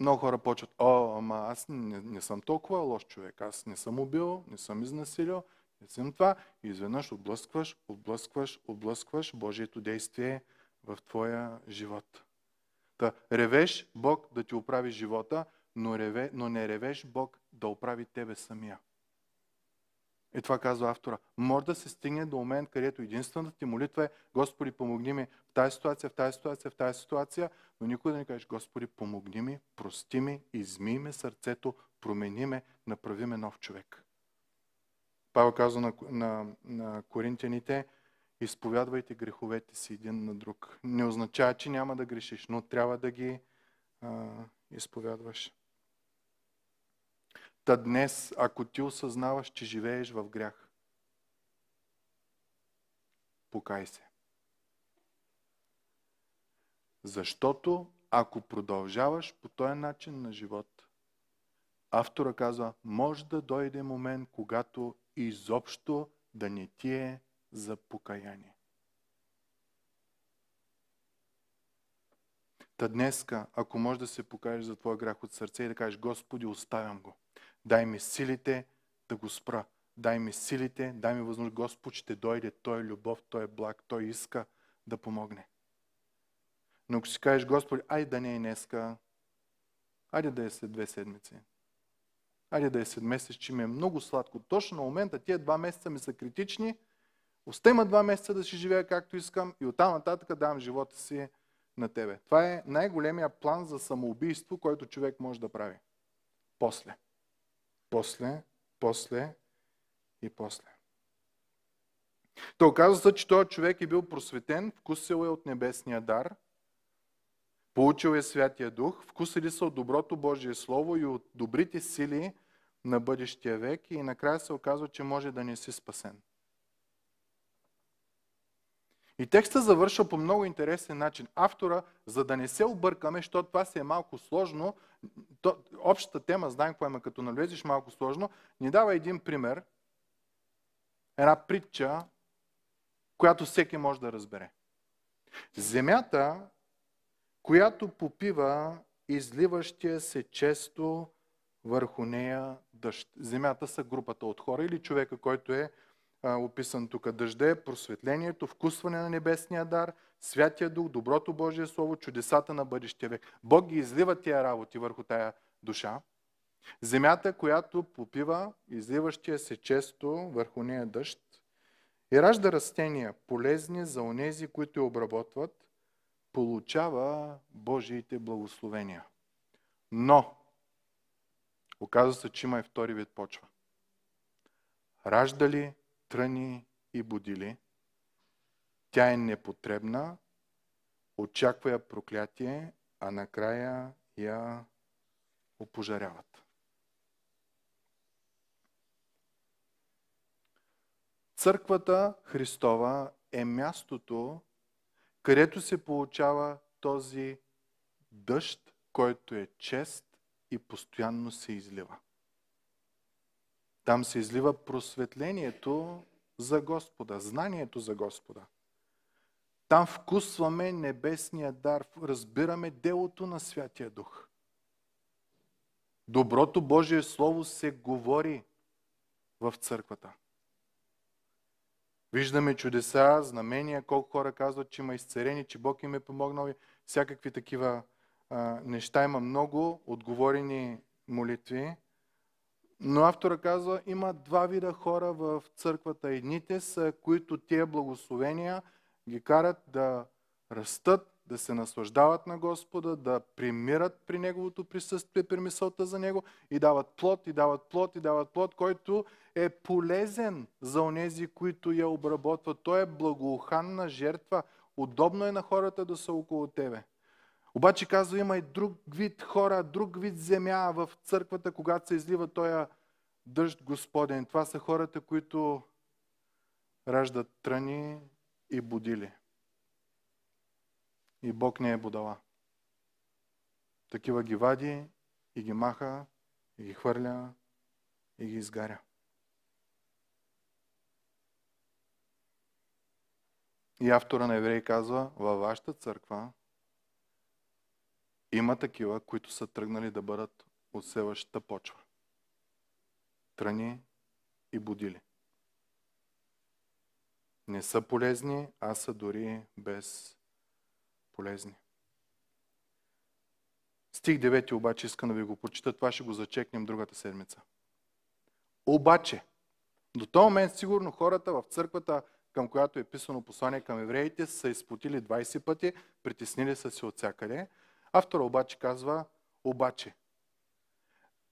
много хора почват, о, ама аз не, не съм толкова лош човек, аз не съм убил, не съм изнасилил, не съм това. И изведнъж отблъскваш, отблъскваш, отблъскваш Божието действие в твоя живот. Та ревеш Бог да ти оправи живота, но, реве, но не ревеш Бог да оправи тебе самия. И това казва автора. Може да се стигне до момент, където единствената ти молитва е Господи, помогни ми в тази ситуация, в тази ситуация, в тази ситуация, но никой да не кажеш Господи, помогни ми, прости ми, измий ме сърцето, промени ме, направи ме нов човек. Павел казва на, на, на коринтяните, изповядвайте греховете си един на друг. Не означава, че няма да грешиш, но трябва да ги а, изповядваш. Та днес, ако ти осъзнаваш, че живееш в грях, покай се. Защото ако продължаваш по този начин на живот, автора казва, може да дойде момент, когато изобщо да не ти е за покаяние. Та днеска, ако можеш да се покажеш за твоя грях от сърце и да кажеш, Господи, оставям го. Дай ми силите да го спра. Дай ми силите, дай ми възможност. Господ ще дойде. Той е любов, Той е благ, Той иска да помогне. Но ако си кажеш, Господи, ай да не е днеска, айде да е след две седмици. Айде да е след месец, че ми е много сладко. Точно на момента тия два месеца ми са критични, Остема два месеца да си живея както искам и оттам нататък давам живота си на тебе. Това е най-големия план за самоубийство, който човек може да прави. После. После, после и после. То оказва се, че този човек е бил просветен, вкусил е от небесния дар, получил е Святия Дух, вкусили са от доброто Божие Слово и от добрите сили на бъдещия век и накрая се оказва, че може да не си спасен. И текста завършва по много интересен начин. Автора, за да не се объркаме, защото това се е малко сложно, то, общата тема, знаем кое има, като навлезеш малко сложно, ни дава един пример, една притча, която всеки може да разбере. Земята, която попива изливащия се често върху нея дъжд. Земята са групата от хора или човека, който е описан тук. Дъжда е просветлението, вкусване на небесния дар, святия дух, доброто Божие Слово, чудесата на бъдещия век. Бог ги излива тия работи върху тая душа. Земята, която попива, изливащия се често върху нея дъжд, и ражда растения, полезни за онези, които я обработват, получава Божиите благословения. Но, оказва се, че има и втори вид почва. Ражда ли тръни и будили. Тя е непотребна, очаква я проклятие, а накрая я опожаряват. Църквата Христова е мястото, където се получава този дъжд, който е чест и постоянно се излива. Там се излива просветлението за Господа, знанието за Господа. Там вкусваме небесния дар, разбираме делото на Святия Дух. Доброто Божие Слово се говори в църквата. Виждаме чудеса, знамения, колко хора казват, че има изцерени, че Бог им е помогнал и всякакви такива а, неща. Има много отговорени молитви, но автора казва, има два вида хора в църквата. Едните са, които тия благословения ги карат да растат, да се наслаждават на Господа, да примират при Неговото присъствие, при мисълта за Него и дават плод, и дават плод, и дават плод, който е полезен за онези, които я обработват. Той е благоуханна жертва. Удобно е на хората да са около тебе. Обаче казва, има и друг вид хора, друг вид земя в църквата, когато се излива този дъжд Господен. Това са хората, които раждат тръни и будили. И Бог не е будала. Такива ги вади и ги маха, и ги хвърля, и ги изгаря. И автора на еврей казва, във вашата църква има такива, които са тръгнали да бъдат отсеващата почва. Тръни и будили. Не са полезни, а са дори без полезни. Стих 9 обаче искам да ви го прочита, това ще го зачекнем другата седмица. Обаче, до този момент сигурно хората в църквата, към която е писано послание към евреите, са изплатили 20 пъти, притеснили са се от всякъде – Автора обаче казва, обаче,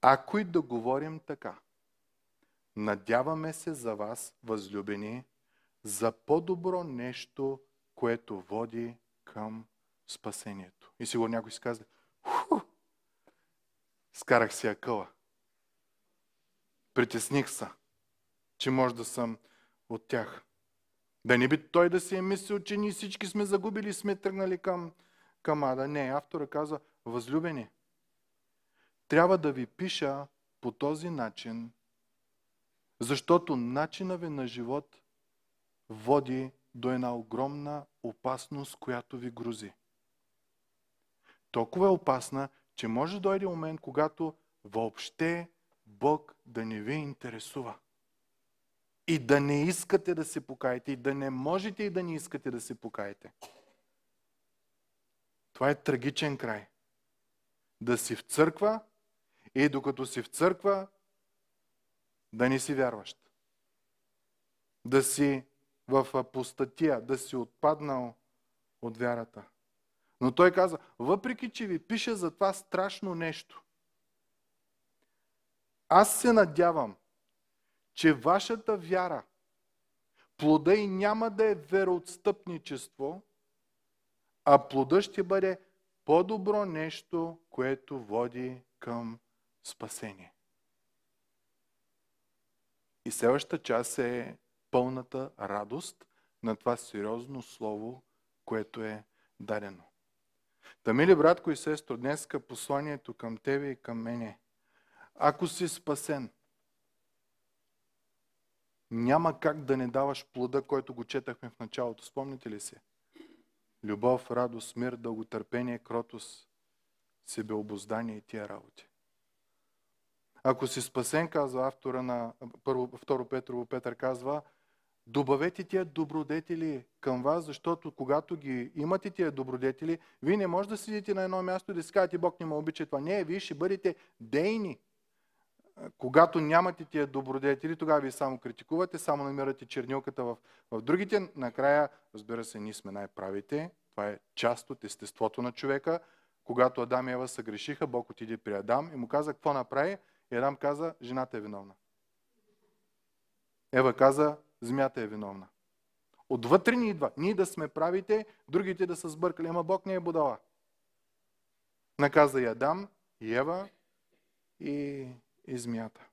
ако и да говорим така, надяваме се за вас, възлюбени, за по-добро нещо, което води към спасението. И сигурно някой си казва, Ху! скарах си акъла. Притесних се, че може да съм от тях. Да не би той да си е мислил, че ние всички сме загубили и сме тръгнали към към ада. Не, автора казва, възлюбени, трябва да ви пиша по този начин, защото начина ви на живот води до една огромна опасност, която ви грози. Толкова е опасна, че може да дойде момент, когато въобще Бог да не ви интересува. И да не искате да се покаете, и да не можете и да не искате да се покаете. Това е трагичен край. Да си в църква и докато си в църква, да не си вярващ. Да си в апостатия, да си отпаднал от вярата. Но той каза, въпреки, че ви пише за това страшно нещо, аз се надявам, че вашата вяра, плода и няма да е вероотстъпничество, а плода ще бъде по-добро нещо, което води към спасение. И следващата част е пълната радост на това сериозно слово, което е дадено. Та, мили братко и сестро, днеска посланието към тебе и към мене. Ако си спасен, няма как да не даваш плода, който го четахме в началото. Спомните ли си? любов, радост, мир, дълготърпение, кротост, себеобоздание и тия работи. Ако си спасен, казва автора на първо, Петрово, Петър казва, добавете тия добродетели към вас, защото когато ги имате тия добродетели, вие не можете да седите на едно място и да си кажете, Бог не ме обича това. Не, вие ще бъдете дейни когато нямате тия добродетели, тогава ви само критикувате, само намирате чернилката в, в другите. Накрая, разбира се, ние сме най-правите. Това е част от естеството на човека. Когато Адам и Ева съгрешиха, Бог отиде при Адам и му каза, какво направи? И Адам каза, жената е виновна. Ева каза, земята е виновна. Отвътре ни идва. Ние да сме правите, другите да са сбъркали. Ама Бог не е будала. Наказа и Адам, и Ева, и и змията.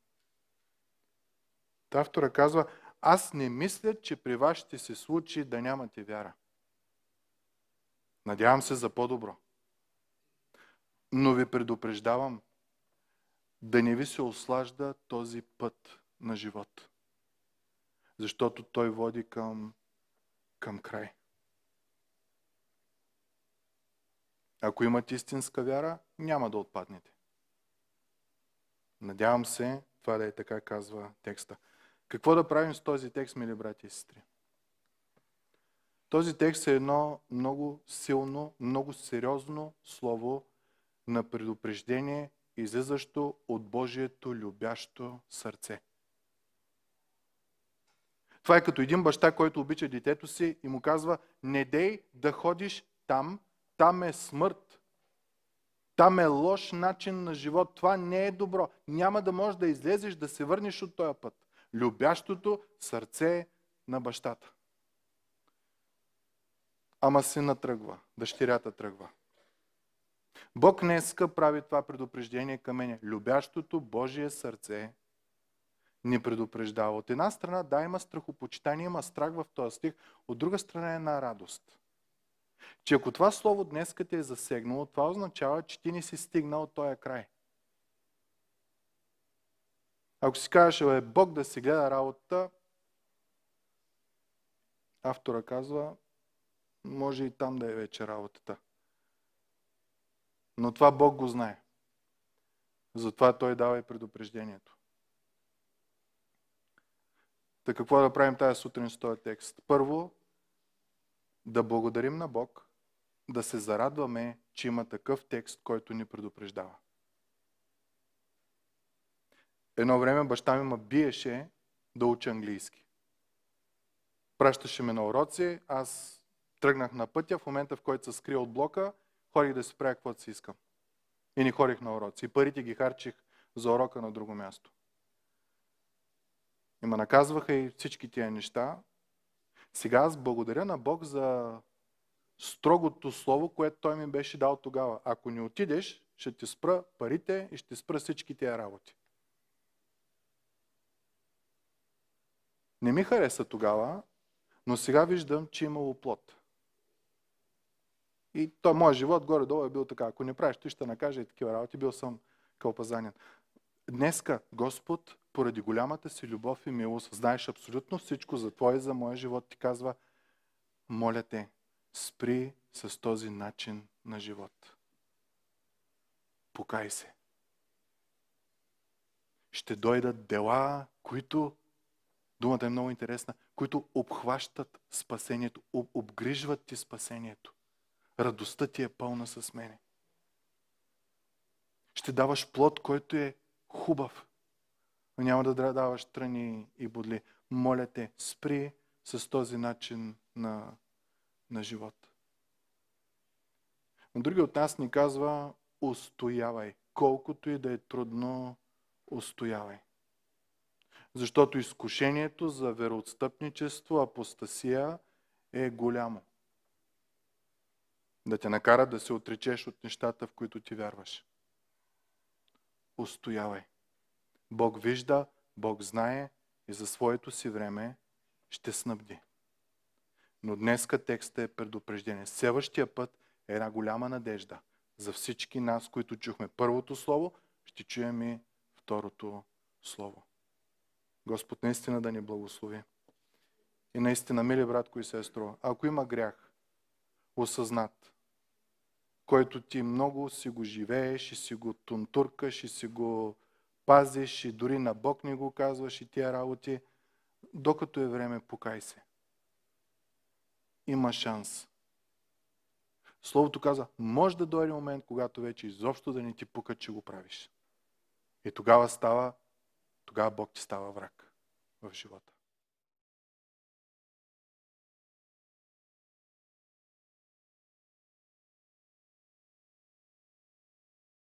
Та автора казва, аз не мисля, че при вас ще се случи да нямате вяра. Надявам се за по-добро. Но ви предупреждавам да не ви се ослажда този път на живот. Защото той води към, към край. Ако имате истинска вяра, няма да отпаднете. Надявам се това да е така, казва текста. Какво да правим с този текст, мили брати и сестри? Този текст е едно много силно, много сериозно слово на предупреждение, излизащо от Божието любящо сърце. Това е като един баща, който обича детето си и му казва, не дей да ходиш там, там е смърт. Там е лош начин на живот. Това не е добро. Няма да можеш да излезеш, да се върнеш от този път. Любящото сърце на бащата. Ама сина тръгва, дъщерята тръгва. Бог днеска е прави това предупреждение към мене. Любящото Божие сърце ни предупреждава. От една страна, да, има страхопочитание, има страх в този стих. От друга страна, е една радост. Че ако това слово днес те е засегнало, това означава, че ти не си стигнал от този край. Ако си кажеш, е Бог да си гледа работата, автора казва, може и там да е вече работата. Но това Бог го знае. Затова Той дава и предупреждението. Така, какво да правим тази сутрин с този текст? Първо, да благодарим на Бог, да се зарадваме, че има такъв текст, който ни предупреждава. Едно време баща ми ме биеше да уча английски. Пращаше ме на уроци, аз тръгнах на пътя, в момента в който се скри от блока, ходих да си правя каквото си искам. И не ходих на уроци. И парите ги харчих за урока на друго място. И ме наказваха и всички тия неща. Сега аз благодаря на Бог за строгото слово, което Той ми беше дал тогава. Ако не отидеш, ще ти спра парите и ще спра всички тия работи. Не ми хареса тогава, но сега виждам, че е имало плод. И той, моят живот горе-долу е бил така. Ако не правиш, ти ще накажа и такива работи. Бил съм кълпазанен. Днеска, Господ, поради голямата си любов и милост, знаеш абсолютно всичко за Твоя и за моя живот, ти казва, моля те, спри с този начин на живот. Покай се. Ще дойдат дела, които, думата е много интересна, които обхващат спасението, об, обгрижват ти спасението. Радостта ти е пълна с мене. Ще даваш плод, който е хубав, но няма да даваш тръни и бодли. Моля те, спри с този начин на, на живот. Но други от нас ни казва, устоявай. Колкото и да е трудно, устоявай. Защото изкушението за вероотстъпничество, апостасия е голямо. Да те накара да се отречеш от нещата, в които ти вярваш. Устоявай. Бог вижда, Бог знае и за своето си време ще снабди. Но днеска текста е предупреждение. Следващия път е една голяма надежда за всички нас, които чухме първото слово, ще чуем и второто слово. Господ наистина да ни благослови. И наистина, мили братко и сестро, ако има грях, осъзнат, който ти много си го живееш и си го тунтуркаш и си го пазиш и дори на Бог не го казваш и тия работи, докато е време, покай се. Има шанс. Словото каза, може да дойде момент, когато вече изобщо да не ти пука, че го правиш. И тогава става, тогава Бог ти става враг в живота.